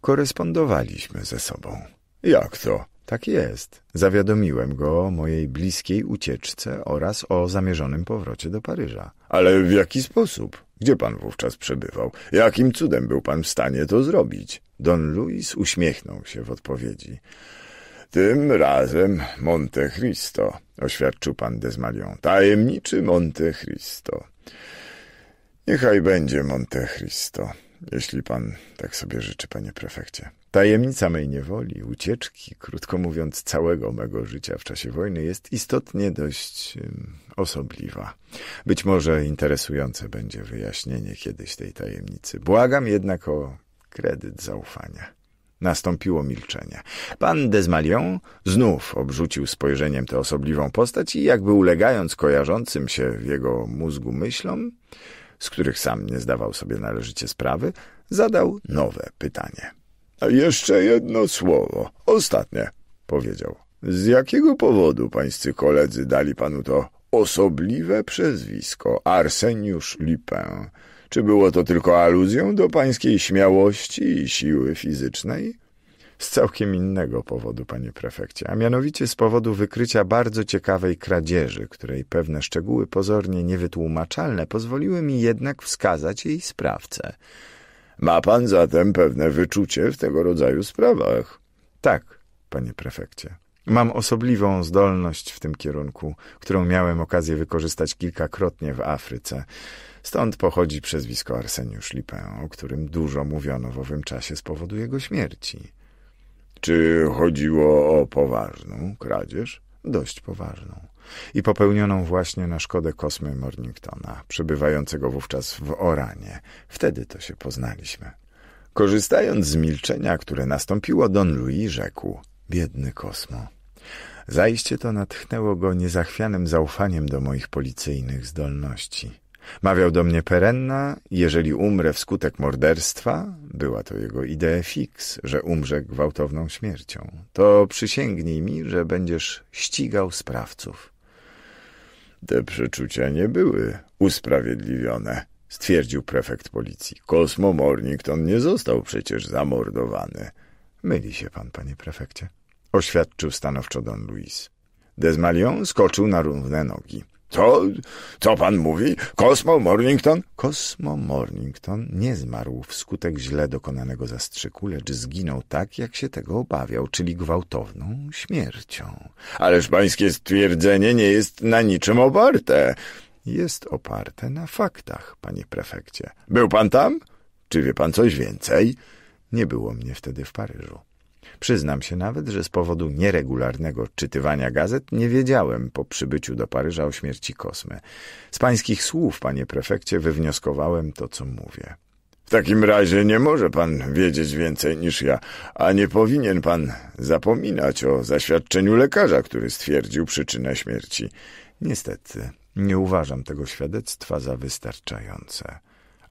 Korespondowaliśmy ze sobą. Jak to? Tak jest. Zawiadomiłem go o mojej bliskiej ucieczce oraz o zamierzonym powrocie do Paryża. Ale w jaki sposób? Gdzie pan wówczas przebywał? Jakim cudem był pan w stanie to zrobić? Don Luis uśmiechnął się w odpowiedzi. Tym razem Monte Cristo, oświadczył pan Desmalion. Tajemniczy Monte Cristo. Niechaj będzie Monte Cristo, jeśli pan tak sobie życzy, panie prefekcie. Tajemnica mej niewoli, ucieczki, krótko mówiąc, całego mego życia w czasie wojny jest istotnie dość osobliwa. Być może interesujące będzie wyjaśnienie kiedyś tej tajemnicy. Błagam jednak o kredyt zaufania. Nastąpiło milczenie. Pan Desmalion znów obrzucił spojrzeniem tę osobliwą postać i jakby ulegając kojarzącym się w jego mózgu myślom, z których sam nie zdawał sobie należycie sprawy, zadał nowe pytanie. A jeszcze jedno słowo, ostatnie, powiedział. Z jakiego powodu pańscy koledzy dali panu to osobliwe przezwisko Arseniusz Lipę. Czy było to tylko aluzją do pańskiej śmiałości i siły fizycznej? Z całkiem innego powodu, panie prefekcie, a mianowicie z powodu wykrycia bardzo ciekawej kradzieży, której pewne szczegóły pozornie niewytłumaczalne pozwoliły mi jednak wskazać jej sprawcę. Ma pan zatem pewne wyczucie w tego rodzaju sprawach. Tak, panie prefekcie. Mam osobliwą zdolność w tym kierunku, którą miałem okazję wykorzystać kilkakrotnie w Afryce. Stąd pochodzi przezwisko Arseniusz Lipę, o którym dużo mówiono w owym czasie z powodu jego śmierci. Czy chodziło o poważną kradzież? Dość poważną. I popełnioną właśnie na szkodę kosmy Morningtona, przebywającego wówczas w Oranie. Wtedy to się poznaliśmy. Korzystając z milczenia, które nastąpiło, Don Louis rzekł – Biedny Kosmo. Zajście to natchnęło go niezachwianym zaufaniem do moich policyjnych zdolności. Mawiał do mnie perenna, jeżeli umrę wskutek morderstwa, była to jego idea fix, że umrze gwałtowną śmiercią, to przysięgnij mi, że będziesz ścigał sprawców. Te przeczucia nie były usprawiedliwione, stwierdził prefekt policji. Kosmo Mornington nie został przecież zamordowany. Myli się pan, panie prefekcie, oświadczył stanowczo don Luis. Desmalion skoczył na równe nogi. Co? Co pan mówi? Kosmo Mornington? Kosmo Mornington nie zmarł wskutek źle dokonanego zastrzyku, lecz zginął tak, jak się tego obawiał, czyli gwałtowną śmiercią. Ależ pańskie stwierdzenie nie jest na niczym oparte. Jest oparte na faktach, panie prefekcie. Był pan tam? Czy wie pan coś więcej? Nie było mnie wtedy w Paryżu. Przyznam się nawet, że z powodu nieregularnego czytywania gazet nie wiedziałem po przybyciu do Paryża o śmierci Kosmy. Z pańskich słów, panie prefekcie, wywnioskowałem to, co mówię. W takim razie nie może pan wiedzieć więcej niż ja, a nie powinien pan zapominać o zaświadczeniu lekarza, który stwierdził przyczynę śmierci. Niestety, nie uważam tego świadectwa za wystarczające.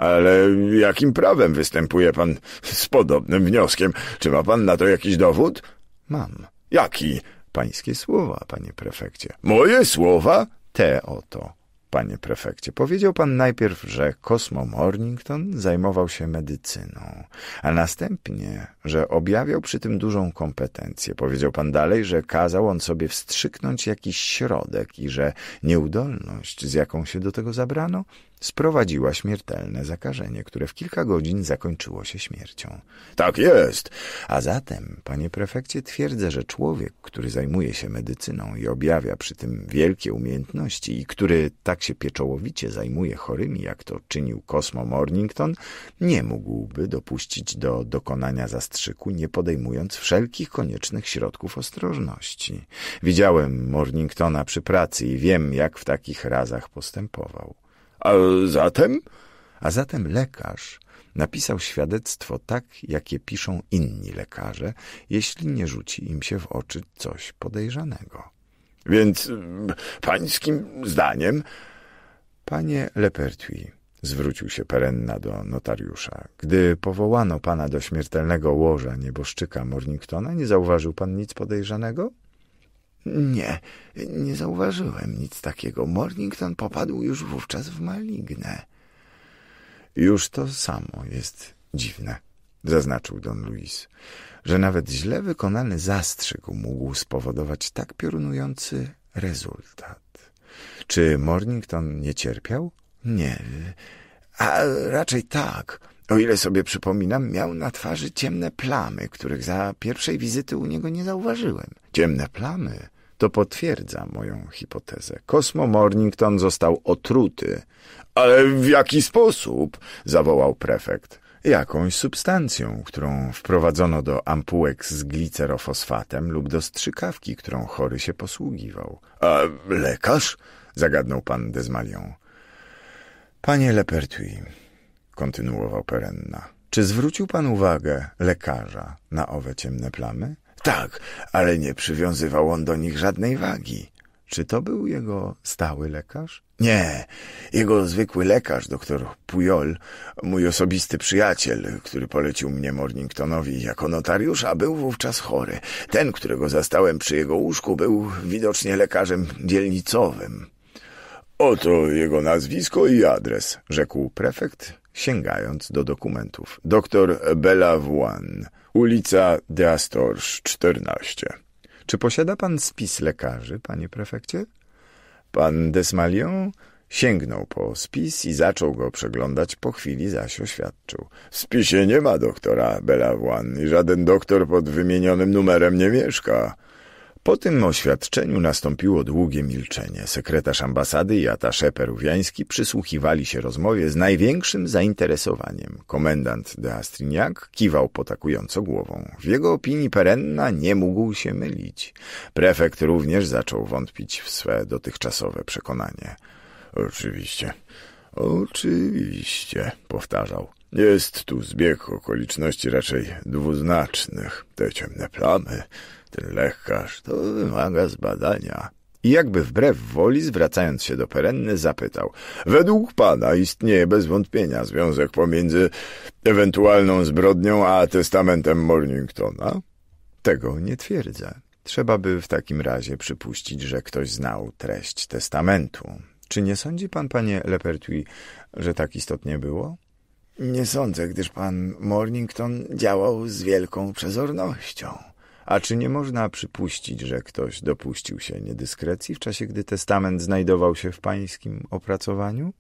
Ale jakim prawem występuje pan z podobnym wnioskiem? Czy ma pan na to jakiś dowód? Mam. Jaki? Pańskie słowa, panie prefekcie. Moje słowa? Te oto. Panie prefekcie, powiedział pan najpierw, że Kosmo Mornington zajmował się medycyną, a następnie, że objawiał przy tym dużą kompetencję. Powiedział pan dalej, że kazał on sobie wstrzyknąć jakiś środek i że nieudolność, z jaką się do tego zabrano, sprowadziła śmiertelne zakażenie, które w kilka godzin zakończyło się śmiercią. Tak jest! A zatem, panie prefekcie, twierdzę, że człowiek, który zajmuje się medycyną i objawia przy tym wielkie umiejętności i który tak się pieczołowicie zajmuje chorymi, jak to czynił Cosmo Mornington, nie mógłby dopuścić do dokonania zastrzyku, nie podejmując wszelkich koniecznych środków ostrożności. Widziałem Morningtona przy pracy i wiem, jak w takich razach postępował. A zatem? A zatem lekarz napisał świadectwo tak, jakie piszą inni lekarze, jeśli nie rzuci im się w oczy coś podejrzanego. Więc y, pańskim zdaniem... Panie Lepertui, zwrócił się Perenna do notariusza, gdy powołano pana do śmiertelnego łoża nieboszczyka Morningtona, nie zauważył pan nic podejrzanego? Nie, nie zauważyłem nic takiego. Mornington popadł już wówczas w malignę. Już to samo jest dziwne, zaznaczył Don Luis, że nawet źle wykonany zastrzyk mógł spowodować tak piorunujący rezultat. Czy Mornington nie cierpiał? Nie, a raczej tak. O ile sobie przypominam, miał na twarzy ciemne plamy, których za pierwszej wizyty u niego nie zauważyłem. Ciemne plamy to potwierdza moją hipotezę. Kosmo Mornington został otruty. Ale w jaki sposób? zawołał prefekt. Jakąś substancją, którą wprowadzono do ampułek z glicerofosfatem lub do strzykawki, którą chory się posługiwał. A lekarz? zagadnął pan Desmalion. Panie Lepertui, kontynuował Perenna, czy zwrócił pan uwagę lekarza na owe ciemne plamy? Tak, ale nie przywiązywał on do nich żadnej wagi. Czy to był jego stały lekarz? Nie, jego zwykły lekarz, doktor Pujol, mój osobisty przyjaciel, który polecił mnie Morningtonowi jako notariusza, był wówczas chory. Ten, którego zastałem przy jego łóżku, był widocznie lekarzem dzielnicowym. Oto jego nazwisko i adres, rzekł prefekt sięgając do dokumentów. Doktor Belavoine, ulica de Astorge 14. Czy posiada pan spis lekarzy, panie prefekcie? Pan Desmalion sięgnął po spis i zaczął go przeglądać, po chwili zaś oświadczył. W spisie nie ma doktora Belavoine i żaden doktor pod wymienionym numerem nie mieszka. Po tym oświadczeniu nastąpiło długie milczenie. Sekretarz ambasady i atasze peruwiański przysłuchiwali się rozmowie z największym zainteresowaniem. Komendant de Astrignac kiwał potakująco głową. W jego opinii Perenna nie mógł się mylić. Prefekt również zaczął wątpić w swe dotychczasowe przekonanie. Oczywiście, oczywiście, powtarzał. Jest tu zbieg okoliczności raczej dwuznacznych. Te ciemne plamy ten lekarz to wymaga zbadania. I jakby wbrew woli, zwracając się do perenny, zapytał. Według pana istnieje bez wątpienia związek pomiędzy ewentualną zbrodnią a testamentem Morningtona? Tego nie twierdzę. Trzeba by w takim razie przypuścić, że ktoś znał treść testamentu. Czy nie sądzi pan, panie Lepertui, że tak istotnie było? Nie sądzę, gdyż pan Mornington działał z wielką przezornością. A czy nie można przypuścić, że ktoś dopuścił się niedyskrecji w czasie, gdy testament znajdował się w pańskim opracowaniu?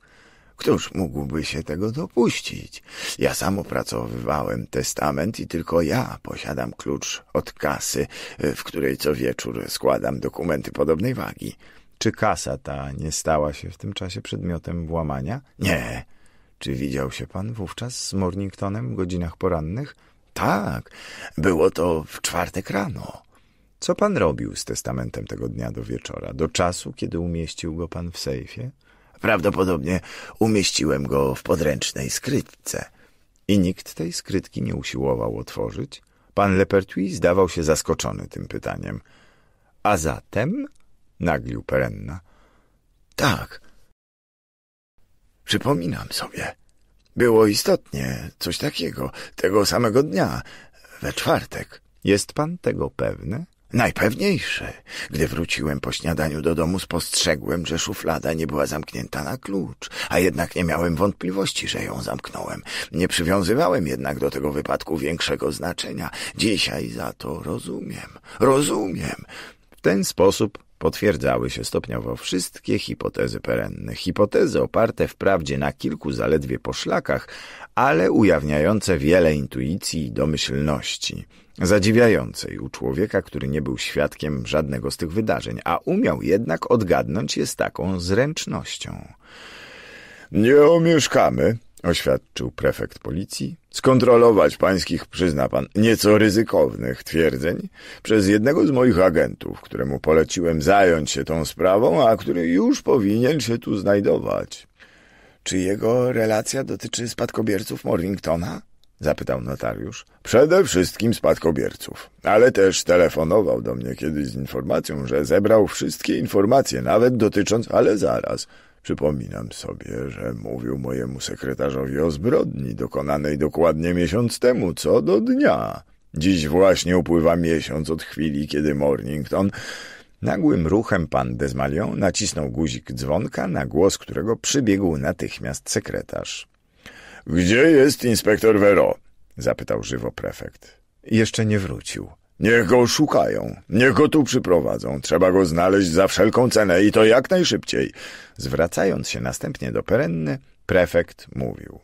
Któż mógłby się tego dopuścić? Ja sam opracowywałem testament i tylko ja posiadam klucz od kasy, w której co wieczór składam dokumenty podobnej wagi. Czy kasa ta nie stała się w tym czasie przedmiotem włamania? Nie. Czy widział się pan wówczas z Morningtonem w godzinach porannych? Tak, było to w czwartek rano. Co pan robił z testamentem tego dnia do wieczora, do czasu, kiedy umieścił go pan w sejfie? Prawdopodobnie umieściłem go w podręcznej skrytce. I nikt tej skrytki nie usiłował otworzyć? Pan Lepertuis zdawał się zaskoczony tym pytaniem. A zatem? Naglił Perenna. Tak. Przypominam sobie. Było istotnie coś takiego, tego samego dnia, we czwartek. Jest pan tego pewny? Najpewniejsze. Gdy wróciłem po śniadaniu do domu, spostrzegłem, że szuflada nie była zamknięta na klucz, a jednak nie miałem wątpliwości, że ją zamknąłem. Nie przywiązywałem jednak do tego wypadku większego znaczenia. Dzisiaj za to rozumiem. Rozumiem. W ten sposób Potwierdzały się stopniowo wszystkie hipotezy perenne. Hipotezy oparte wprawdzie na kilku zaledwie poszlakach, ale ujawniające wiele intuicji i domyślności. Zadziwiającej u człowieka, który nie był świadkiem żadnego z tych wydarzeń, a umiał jednak odgadnąć je z taką zręcznością. Nie omieszkamy, oświadczył prefekt policji, skontrolować pańskich, przyzna pan, nieco ryzykownych twierdzeń przez jednego z moich agentów, któremu poleciłem zająć się tą sprawą, a który już powinien się tu znajdować. Czy jego relacja dotyczy spadkobierców Morningtona? zapytał notariusz. Przede wszystkim spadkobierców, ale też telefonował do mnie kiedyś z informacją, że zebrał wszystkie informacje, nawet dotycząc, ale zaraz, Przypominam sobie, że mówił mojemu sekretarzowi o zbrodni dokonanej dokładnie miesiąc temu, co do dnia. Dziś właśnie upływa miesiąc od chwili, kiedy Mornington... Nagłym ruchem pan Desmalion nacisnął guzik dzwonka, na głos którego przybiegł natychmiast sekretarz. — Gdzie jest inspektor Vero? — zapytał żywo prefekt. — Jeszcze nie wrócił — Niech go szukają, niech go tu przyprowadzą. Trzeba go znaleźć za wszelką cenę i to jak najszybciej. Zwracając się następnie do Perenny, prefekt mówił.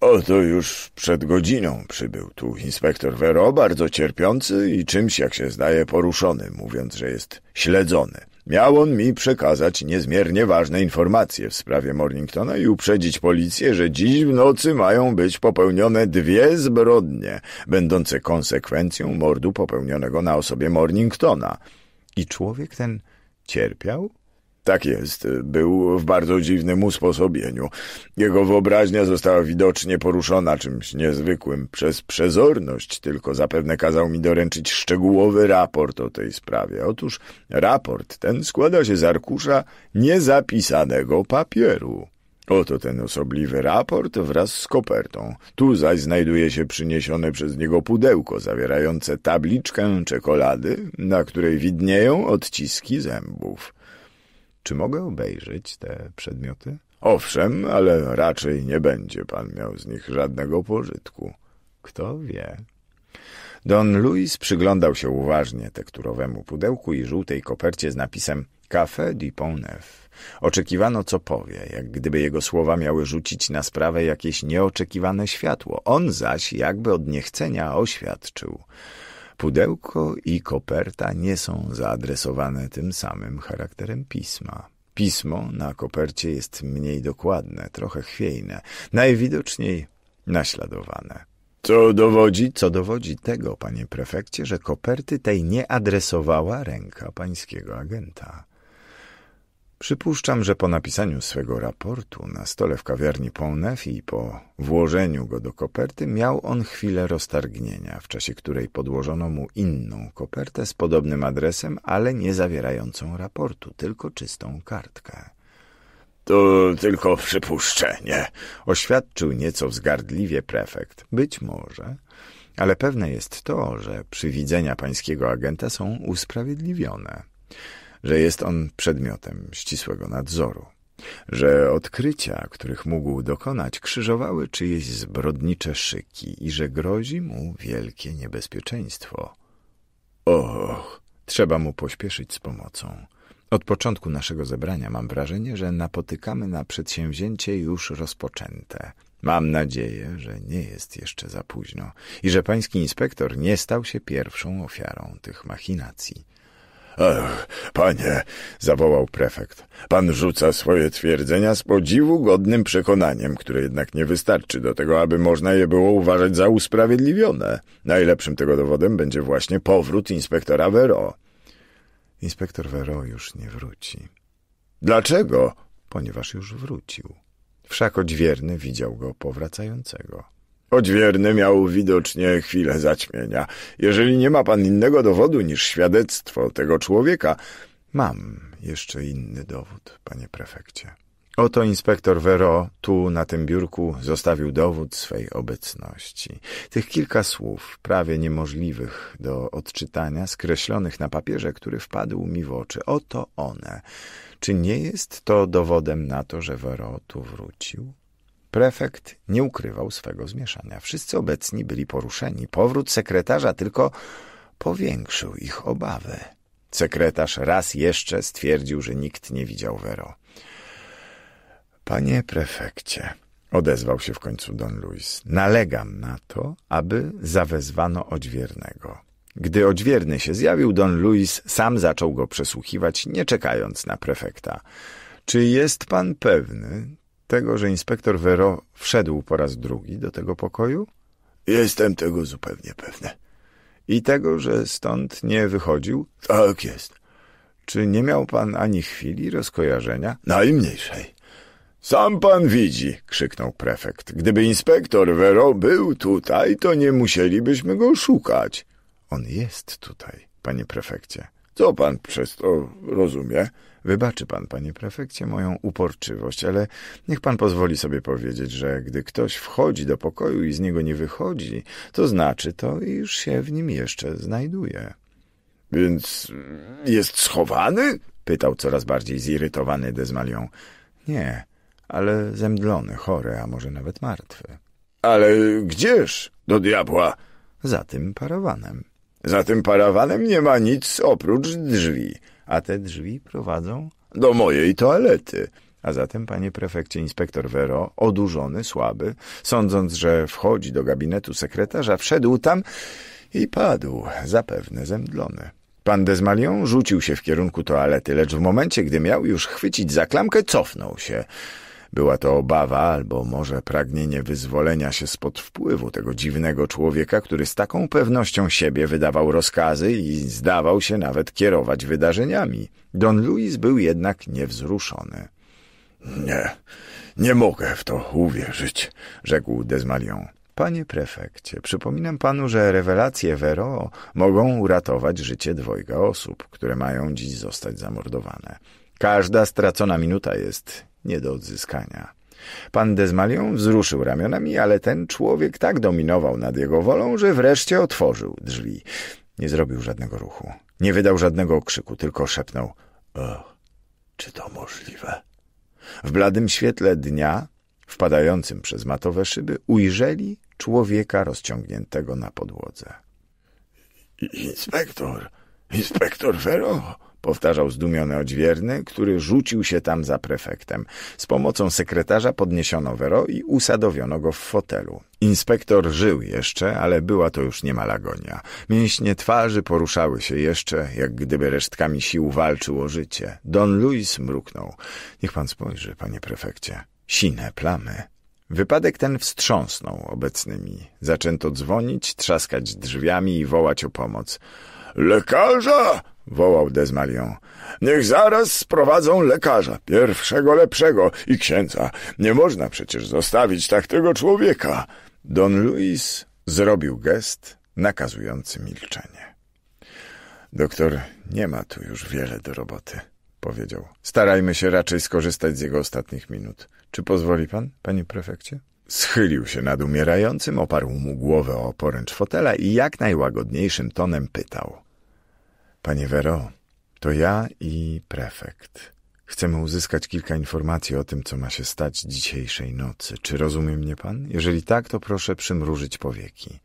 Oto już przed godziną przybył tu inspektor Wero, bardzo cierpiący i czymś, jak się zdaje, poruszony, mówiąc, że jest śledzony. Miał on mi przekazać niezmiernie ważne informacje w sprawie Morningtona i uprzedzić policję, że dziś w nocy mają być popełnione dwie zbrodnie, będące konsekwencją mordu popełnionego na osobie Morningtona. I człowiek ten cierpiał? Tak jest, był w bardzo dziwnym usposobieniu. Jego wyobraźnia została widocznie poruszona czymś niezwykłym. Przez przezorność tylko zapewne kazał mi doręczyć szczegółowy raport o tej sprawie. Otóż raport ten składa się z arkusza niezapisanego papieru. Oto ten osobliwy raport wraz z kopertą. Tu zaś znajduje się przyniesione przez niego pudełko zawierające tabliczkę czekolady, na której widnieją odciski zębów. Czy mogę obejrzeć te przedmioty? Owszem, ale raczej nie będzie pan miał z nich żadnego pożytku. Kto wie? Don Luis przyglądał się uważnie tekturowemu pudełku i żółtej kopercie z napisem Café du Pont-Neuf. Oczekiwano, co powie, jak gdyby jego słowa miały rzucić na sprawę jakieś nieoczekiwane światło. On zaś jakby od niechcenia oświadczył. Pudełko i koperta nie są zaadresowane tym samym charakterem pisma. Pismo na kopercie jest mniej dokładne, trochę chwiejne, najwidoczniej naśladowane. Co dowodzi? Co dowodzi tego, panie prefekcie, że koperty tej nie adresowała ręka pańskiego agenta. Przypuszczam, że po napisaniu swego raportu na stole w kawiarni Ponef i po włożeniu go do koperty miał on chwilę roztargnienia, w czasie której podłożono mu inną kopertę z podobnym adresem, ale nie zawierającą raportu, tylko czystą kartkę. To tylko przypuszczenie, oświadczył nieco wzgardliwie prefekt. Być może, ale pewne jest to, że przywidzenia pańskiego agenta są usprawiedliwione że jest on przedmiotem ścisłego nadzoru, że odkrycia, których mógł dokonać, krzyżowały czyjeś zbrodnicze szyki i że grozi mu wielkie niebezpieczeństwo. Och, trzeba mu pośpieszyć z pomocą. Od początku naszego zebrania mam wrażenie, że napotykamy na przedsięwzięcie już rozpoczęte. Mam nadzieję, że nie jest jeszcze za późno i że pański inspektor nie stał się pierwszą ofiarą tych machinacji. Ach, panie, zawołał prefekt, pan rzuca swoje twierdzenia z podziwu godnym przekonaniem, które jednak nie wystarczy do tego, aby można je było uważać za usprawiedliwione. Najlepszym tego dowodem będzie właśnie powrót inspektora Vero. Inspektor Vero już nie wróci. Dlaczego? Ponieważ już wrócił. Wszak odźwierny widział go powracającego. Odwierny miał widocznie chwilę zaćmienia. Jeżeli nie ma pan innego dowodu niż świadectwo tego człowieka... Mam jeszcze inny dowód, panie prefekcie. Oto inspektor Vero tu na tym biurku zostawił dowód swej obecności. Tych kilka słów, prawie niemożliwych do odczytania, skreślonych na papierze, który wpadł mi w oczy. Oto one. Czy nie jest to dowodem na to, że Vero tu wrócił? Prefekt nie ukrywał swego zmieszania. Wszyscy obecni byli poruszeni. Powrót sekretarza tylko powiększył ich obawy. Sekretarz raz jeszcze stwierdził, że nikt nie widział Wero. Panie prefekcie, odezwał się w końcu Don Luis, nalegam na to, aby zawezwano odźwiernego. Gdy odźwierny się zjawił, Don Luis sam zaczął go przesłuchiwać, nie czekając na prefekta. Czy jest pan pewny, tego, że inspektor Vero wszedł po raz drugi do tego pokoju? Jestem tego zupełnie pewny. I tego, że stąd nie wychodził? Tak jest. Czy nie miał pan ani chwili rozkojarzenia? Najmniejszej. Sam pan widzi, krzyknął prefekt. Gdyby inspektor Vero był tutaj, to nie musielibyśmy go szukać. On jest tutaj, panie prefekcie. Co pan przez to rozumie? Wybaczy pan, panie prefekcie, moją uporczywość, ale niech pan pozwoli sobie powiedzieć, że gdy ktoś wchodzi do pokoju i z niego nie wychodzi, to znaczy to, iż się w nim jeszcze znajduje. Więc jest schowany? Pytał coraz bardziej zirytowany Dezmalion. Nie, ale zemdlony, chory, a może nawet martwy. Ale gdzież? Do diabła! Za tym parowanem. Za tym parawanem nie ma nic oprócz drzwi, a te drzwi prowadzą do mojej toalety. A zatem, panie prefekcie, inspektor Vero, odurzony, słaby, sądząc, że wchodzi do gabinetu sekretarza, wszedł tam i padł, zapewne zemdlony. Pan Desmalion rzucił się w kierunku toalety, lecz w momencie, gdy miał już chwycić za klamkę, cofnął się. Była to obawa albo może pragnienie wyzwolenia się spod wpływu tego dziwnego człowieka, który z taką pewnością siebie wydawał rozkazy i zdawał się nawet kierować wydarzeniami. Don Luis był jednak niewzruszony. — Nie, nie mogę w to uwierzyć — rzekł Desmalion. Panie prefekcie, przypominam panu, że rewelacje Vero mogą uratować życie dwojga osób, które mają dziś zostać zamordowane. Każda stracona minuta jest nie do odzyskania. Pan Desmalion wzruszył ramionami, ale ten człowiek tak dominował nad jego wolą, że wreszcie otworzył drzwi. Nie zrobił żadnego ruchu. Nie wydał żadnego okrzyku, tylko szepnął — czy to możliwe? W bladym świetle dnia, wpadającym przez matowe szyby, ujrzeli człowieka rozciągniętego na podłodze. — Inspektor! Inspektor Ferro! powtarzał zdumiony odźwierny, który rzucił się tam za prefektem. Z pomocą sekretarza podniesiono Wero i usadowiono go w fotelu. Inspektor żył jeszcze, ale była to już niemal agonia. Mięśnie twarzy poruszały się jeszcze, jak gdyby resztkami sił walczył o życie. Don Luis mruknął. Niech pan spojrzy, panie prefekcie. Sine plamy. Wypadek ten wstrząsnął obecnymi. Zaczęto dzwonić, trzaskać drzwiami i wołać o pomoc. Lekarza! wołał Desmalion. Niech zaraz sprowadzą lekarza, pierwszego lepszego i księdza. Nie można przecież zostawić tak tego człowieka. Don Luis zrobił gest nakazujący milczenie. Doktor nie ma tu już wiele do roboty, powiedział. Starajmy się raczej skorzystać z jego ostatnich minut. Czy pozwoli pan, panie prefekcie? Schylił się nad umierającym, oparł mu głowę o poręcz fotela i jak najłagodniejszym tonem pytał. Panie Wero, to ja i prefekt. Chcemy uzyskać kilka informacji o tym, co ma się stać dzisiejszej nocy. Czy rozumie mnie pan? Jeżeli tak, to proszę przymrużyć powieki.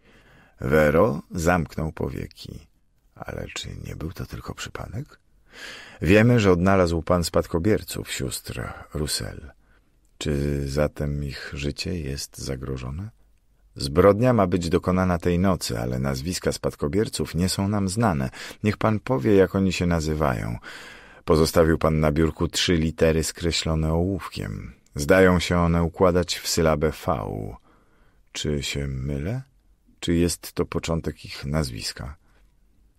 Wero zamknął powieki. Ale czy nie był to tylko przypadek? Wiemy, że odnalazł pan spadkobierców sióstr Russell. Czy zatem ich życie jest zagrożone? Zbrodnia ma być dokonana tej nocy, ale nazwiska spadkobierców nie są nam znane. Niech pan powie, jak oni się nazywają. Pozostawił pan na biurku trzy litery skreślone ołówkiem. Zdają się one układać w sylabę V. Czy się mylę? Czy jest to początek ich nazwiska?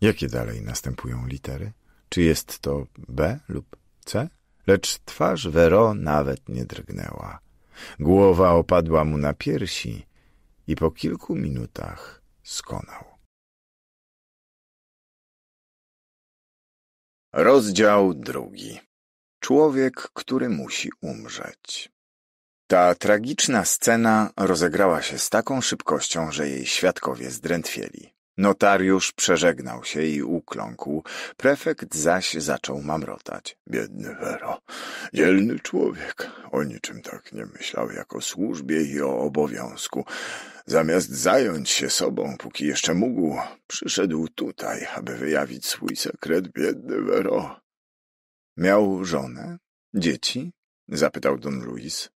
Jakie dalej następują litery? Czy jest to B lub C? Lecz twarz Wero nawet nie drgnęła. Głowa opadła mu na piersi i po kilku minutach skonał. Rozdział drugi. Człowiek, który musi umrzeć. Ta tragiczna scena rozegrała się z taką szybkością, że jej świadkowie zdrętwieli. Notariusz przeżegnał się i ukląkł, prefekt zaś zaczął mamrotać. Biedny Wero, dzielny człowiek, o niczym tak nie myślał jak o służbie i o obowiązku. Zamiast zająć się sobą, póki jeszcze mógł, przyszedł tutaj, aby wyjawić swój sekret, biedny Wero. Miał żonę? Dzieci? zapytał don Luis.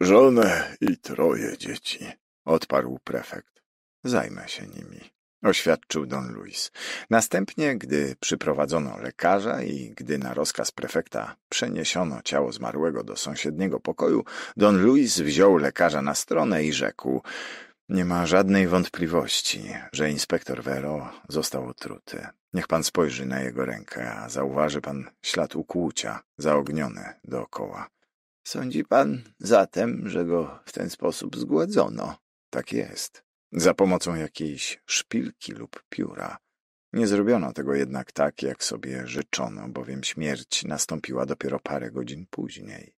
Żonę i troje dzieci, odparł prefekt. Zajmę się nimi oświadczył don Luis. Następnie, gdy przyprowadzono lekarza i gdy na rozkaz prefekta przeniesiono ciało zmarłego do sąsiedniego pokoju, don Luis wziął lekarza na stronę i rzekł nie ma żadnej wątpliwości, że inspektor Vero został otruty. Niech pan spojrzy na jego rękę, a zauważy pan ślad ukłucia zaogniony dookoła. Sądzi pan zatem, że go w ten sposób zgładzono? Tak jest za pomocą jakiejś szpilki lub pióra. Nie zrobiono tego jednak tak, jak sobie życzono, bowiem śmierć nastąpiła dopiero parę godzin później.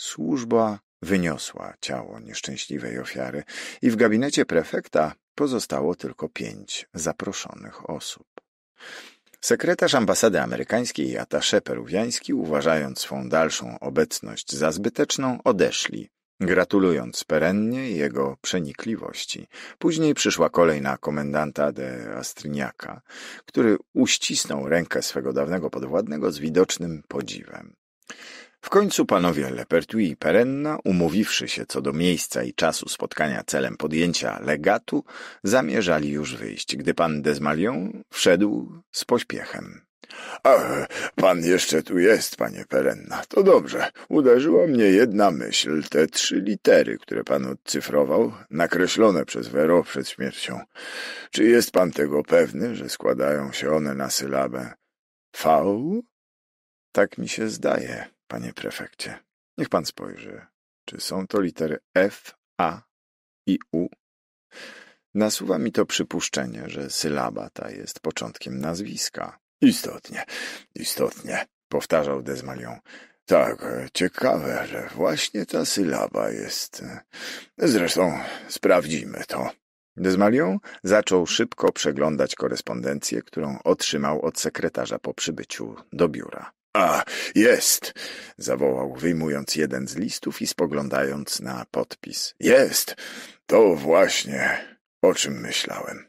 Służba wyniosła ciało nieszczęśliwej ofiary i w gabinecie prefekta pozostało tylko pięć zaproszonych osób. Sekretarz ambasady amerykańskiej i atasze peruwiański, uważając swą dalszą obecność za zbyteczną, odeszli, gratulując perennie jego przenikliwości. Później przyszła kolej na komendanta de Astryniaka, który uścisnął rękę swego dawnego podwładnego z widocznym podziwem. W końcu panowie Lepertui i Perenna, umówiwszy się co do miejsca i czasu spotkania celem podjęcia legatu, zamierzali już wyjść, gdy pan Desmalion wszedł z pośpiechem. A, pan jeszcze tu jest, panie Perenna. To dobrze. Uderzyła mnie jedna myśl. Te trzy litery, które pan odcyfrował, nakreślone przez Wero przed śmiercią. Czy jest pan tego pewny, że składają się one na sylabę V? Tak mi się zdaje, panie prefekcie. Niech pan spojrzy. Czy są to litery F, A i U? Nasuwa mi to przypuszczenie, że sylaba ta jest początkiem nazwiska. Istotnie, istotnie, powtarzał Desmalion. Tak, ciekawe, że właśnie ta sylaba jest. E, zresztą sprawdzimy to. Desmalion zaczął szybko przeglądać korespondencję, którą otrzymał od sekretarza po przybyciu do biura. A, jest! zawołał, wyjmując jeden z listów i spoglądając na podpis. Jest! To właśnie o czym myślałem.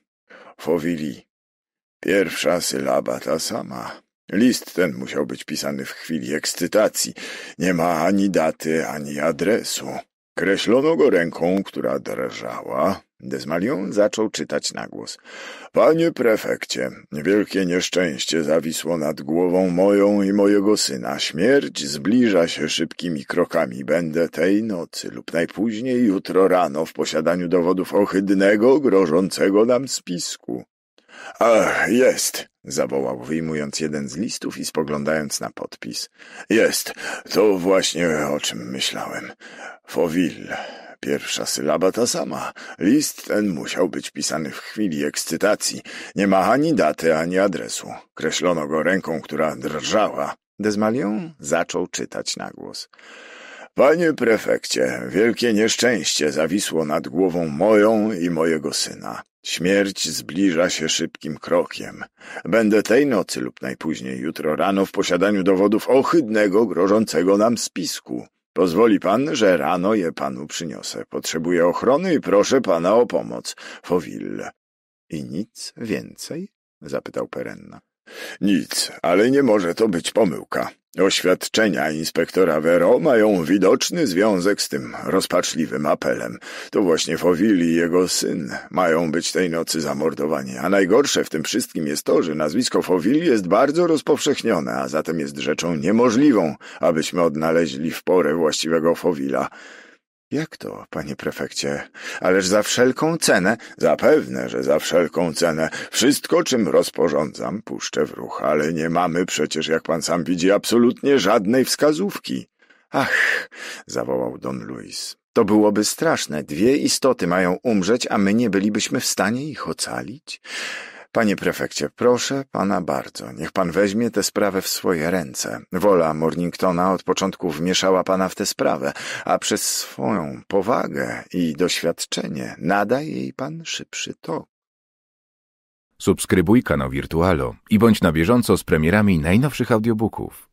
Fowili Pierwsza sylaba ta sama. List ten musiał być pisany w chwili ekscytacji. Nie ma ani daty, ani adresu. Kreślono go ręką, która drżała. Desmalion zaczął czytać na głos. Panie prefekcie, wielkie nieszczęście zawisło nad głową moją i mojego syna. Śmierć zbliża się szybkimi krokami. Będę tej nocy lub najpóźniej jutro rano w posiadaniu dowodów ohydnego, grożącego nam spisku. Ach, jest! zawołał, wyjmując jeden z listów i spoglądając na podpis. Jest! To właśnie o czym myślałem. Fowil, Pierwsza sylaba ta sama. List ten musiał być pisany w chwili ekscytacji. Nie ma ani daty, ani adresu. Kreślono go ręką, która drżała. Desmalion zaczął czytać na głos. Panie prefekcie, wielkie nieszczęście zawisło nad głową moją i mojego syna. Śmierć zbliża się szybkim krokiem. Będę tej nocy lub najpóźniej jutro rano w posiadaniu dowodów ohydnego, grożącego nam spisku. Pozwoli pan, że rano je panu przyniosę. Potrzebuję ochrony i proszę pana o pomoc. Fowille. I nic więcej? zapytał Perenna. Nic, ale nie może to być pomyłka. Oświadczenia inspektora Vero mają widoczny związek z tym rozpaczliwym apelem. To właśnie Fowili i jego syn mają być tej nocy zamordowani, a najgorsze w tym wszystkim jest to, że nazwisko Fowili jest bardzo rozpowszechnione, a zatem jest rzeczą niemożliwą, abyśmy odnaleźli w porę właściwego Fowila. Jak to, panie prefekcie? Ależ za wszelką cenę, zapewne, że za wszelką cenę. Wszystko, czym rozporządzam, puszczę w ruch, ale nie mamy przecież, jak pan sam widzi, absolutnie żadnej wskazówki. Ach, zawołał Don Luis. To byłoby straszne. Dwie istoty mają umrzeć, a my nie bylibyśmy w stanie ich ocalić. Panie prefekcie, proszę pana bardzo, niech pan weźmie tę sprawę w swoje ręce. Wola Morningtona od początku wmieszała pana w tę sprawę, a przez swoją powagę i doświadczenie nada jej pan szybszy tok. Subskrybuj kanał Wirtualo i bądź na bieżąco z premierami najnowszych audiobooków.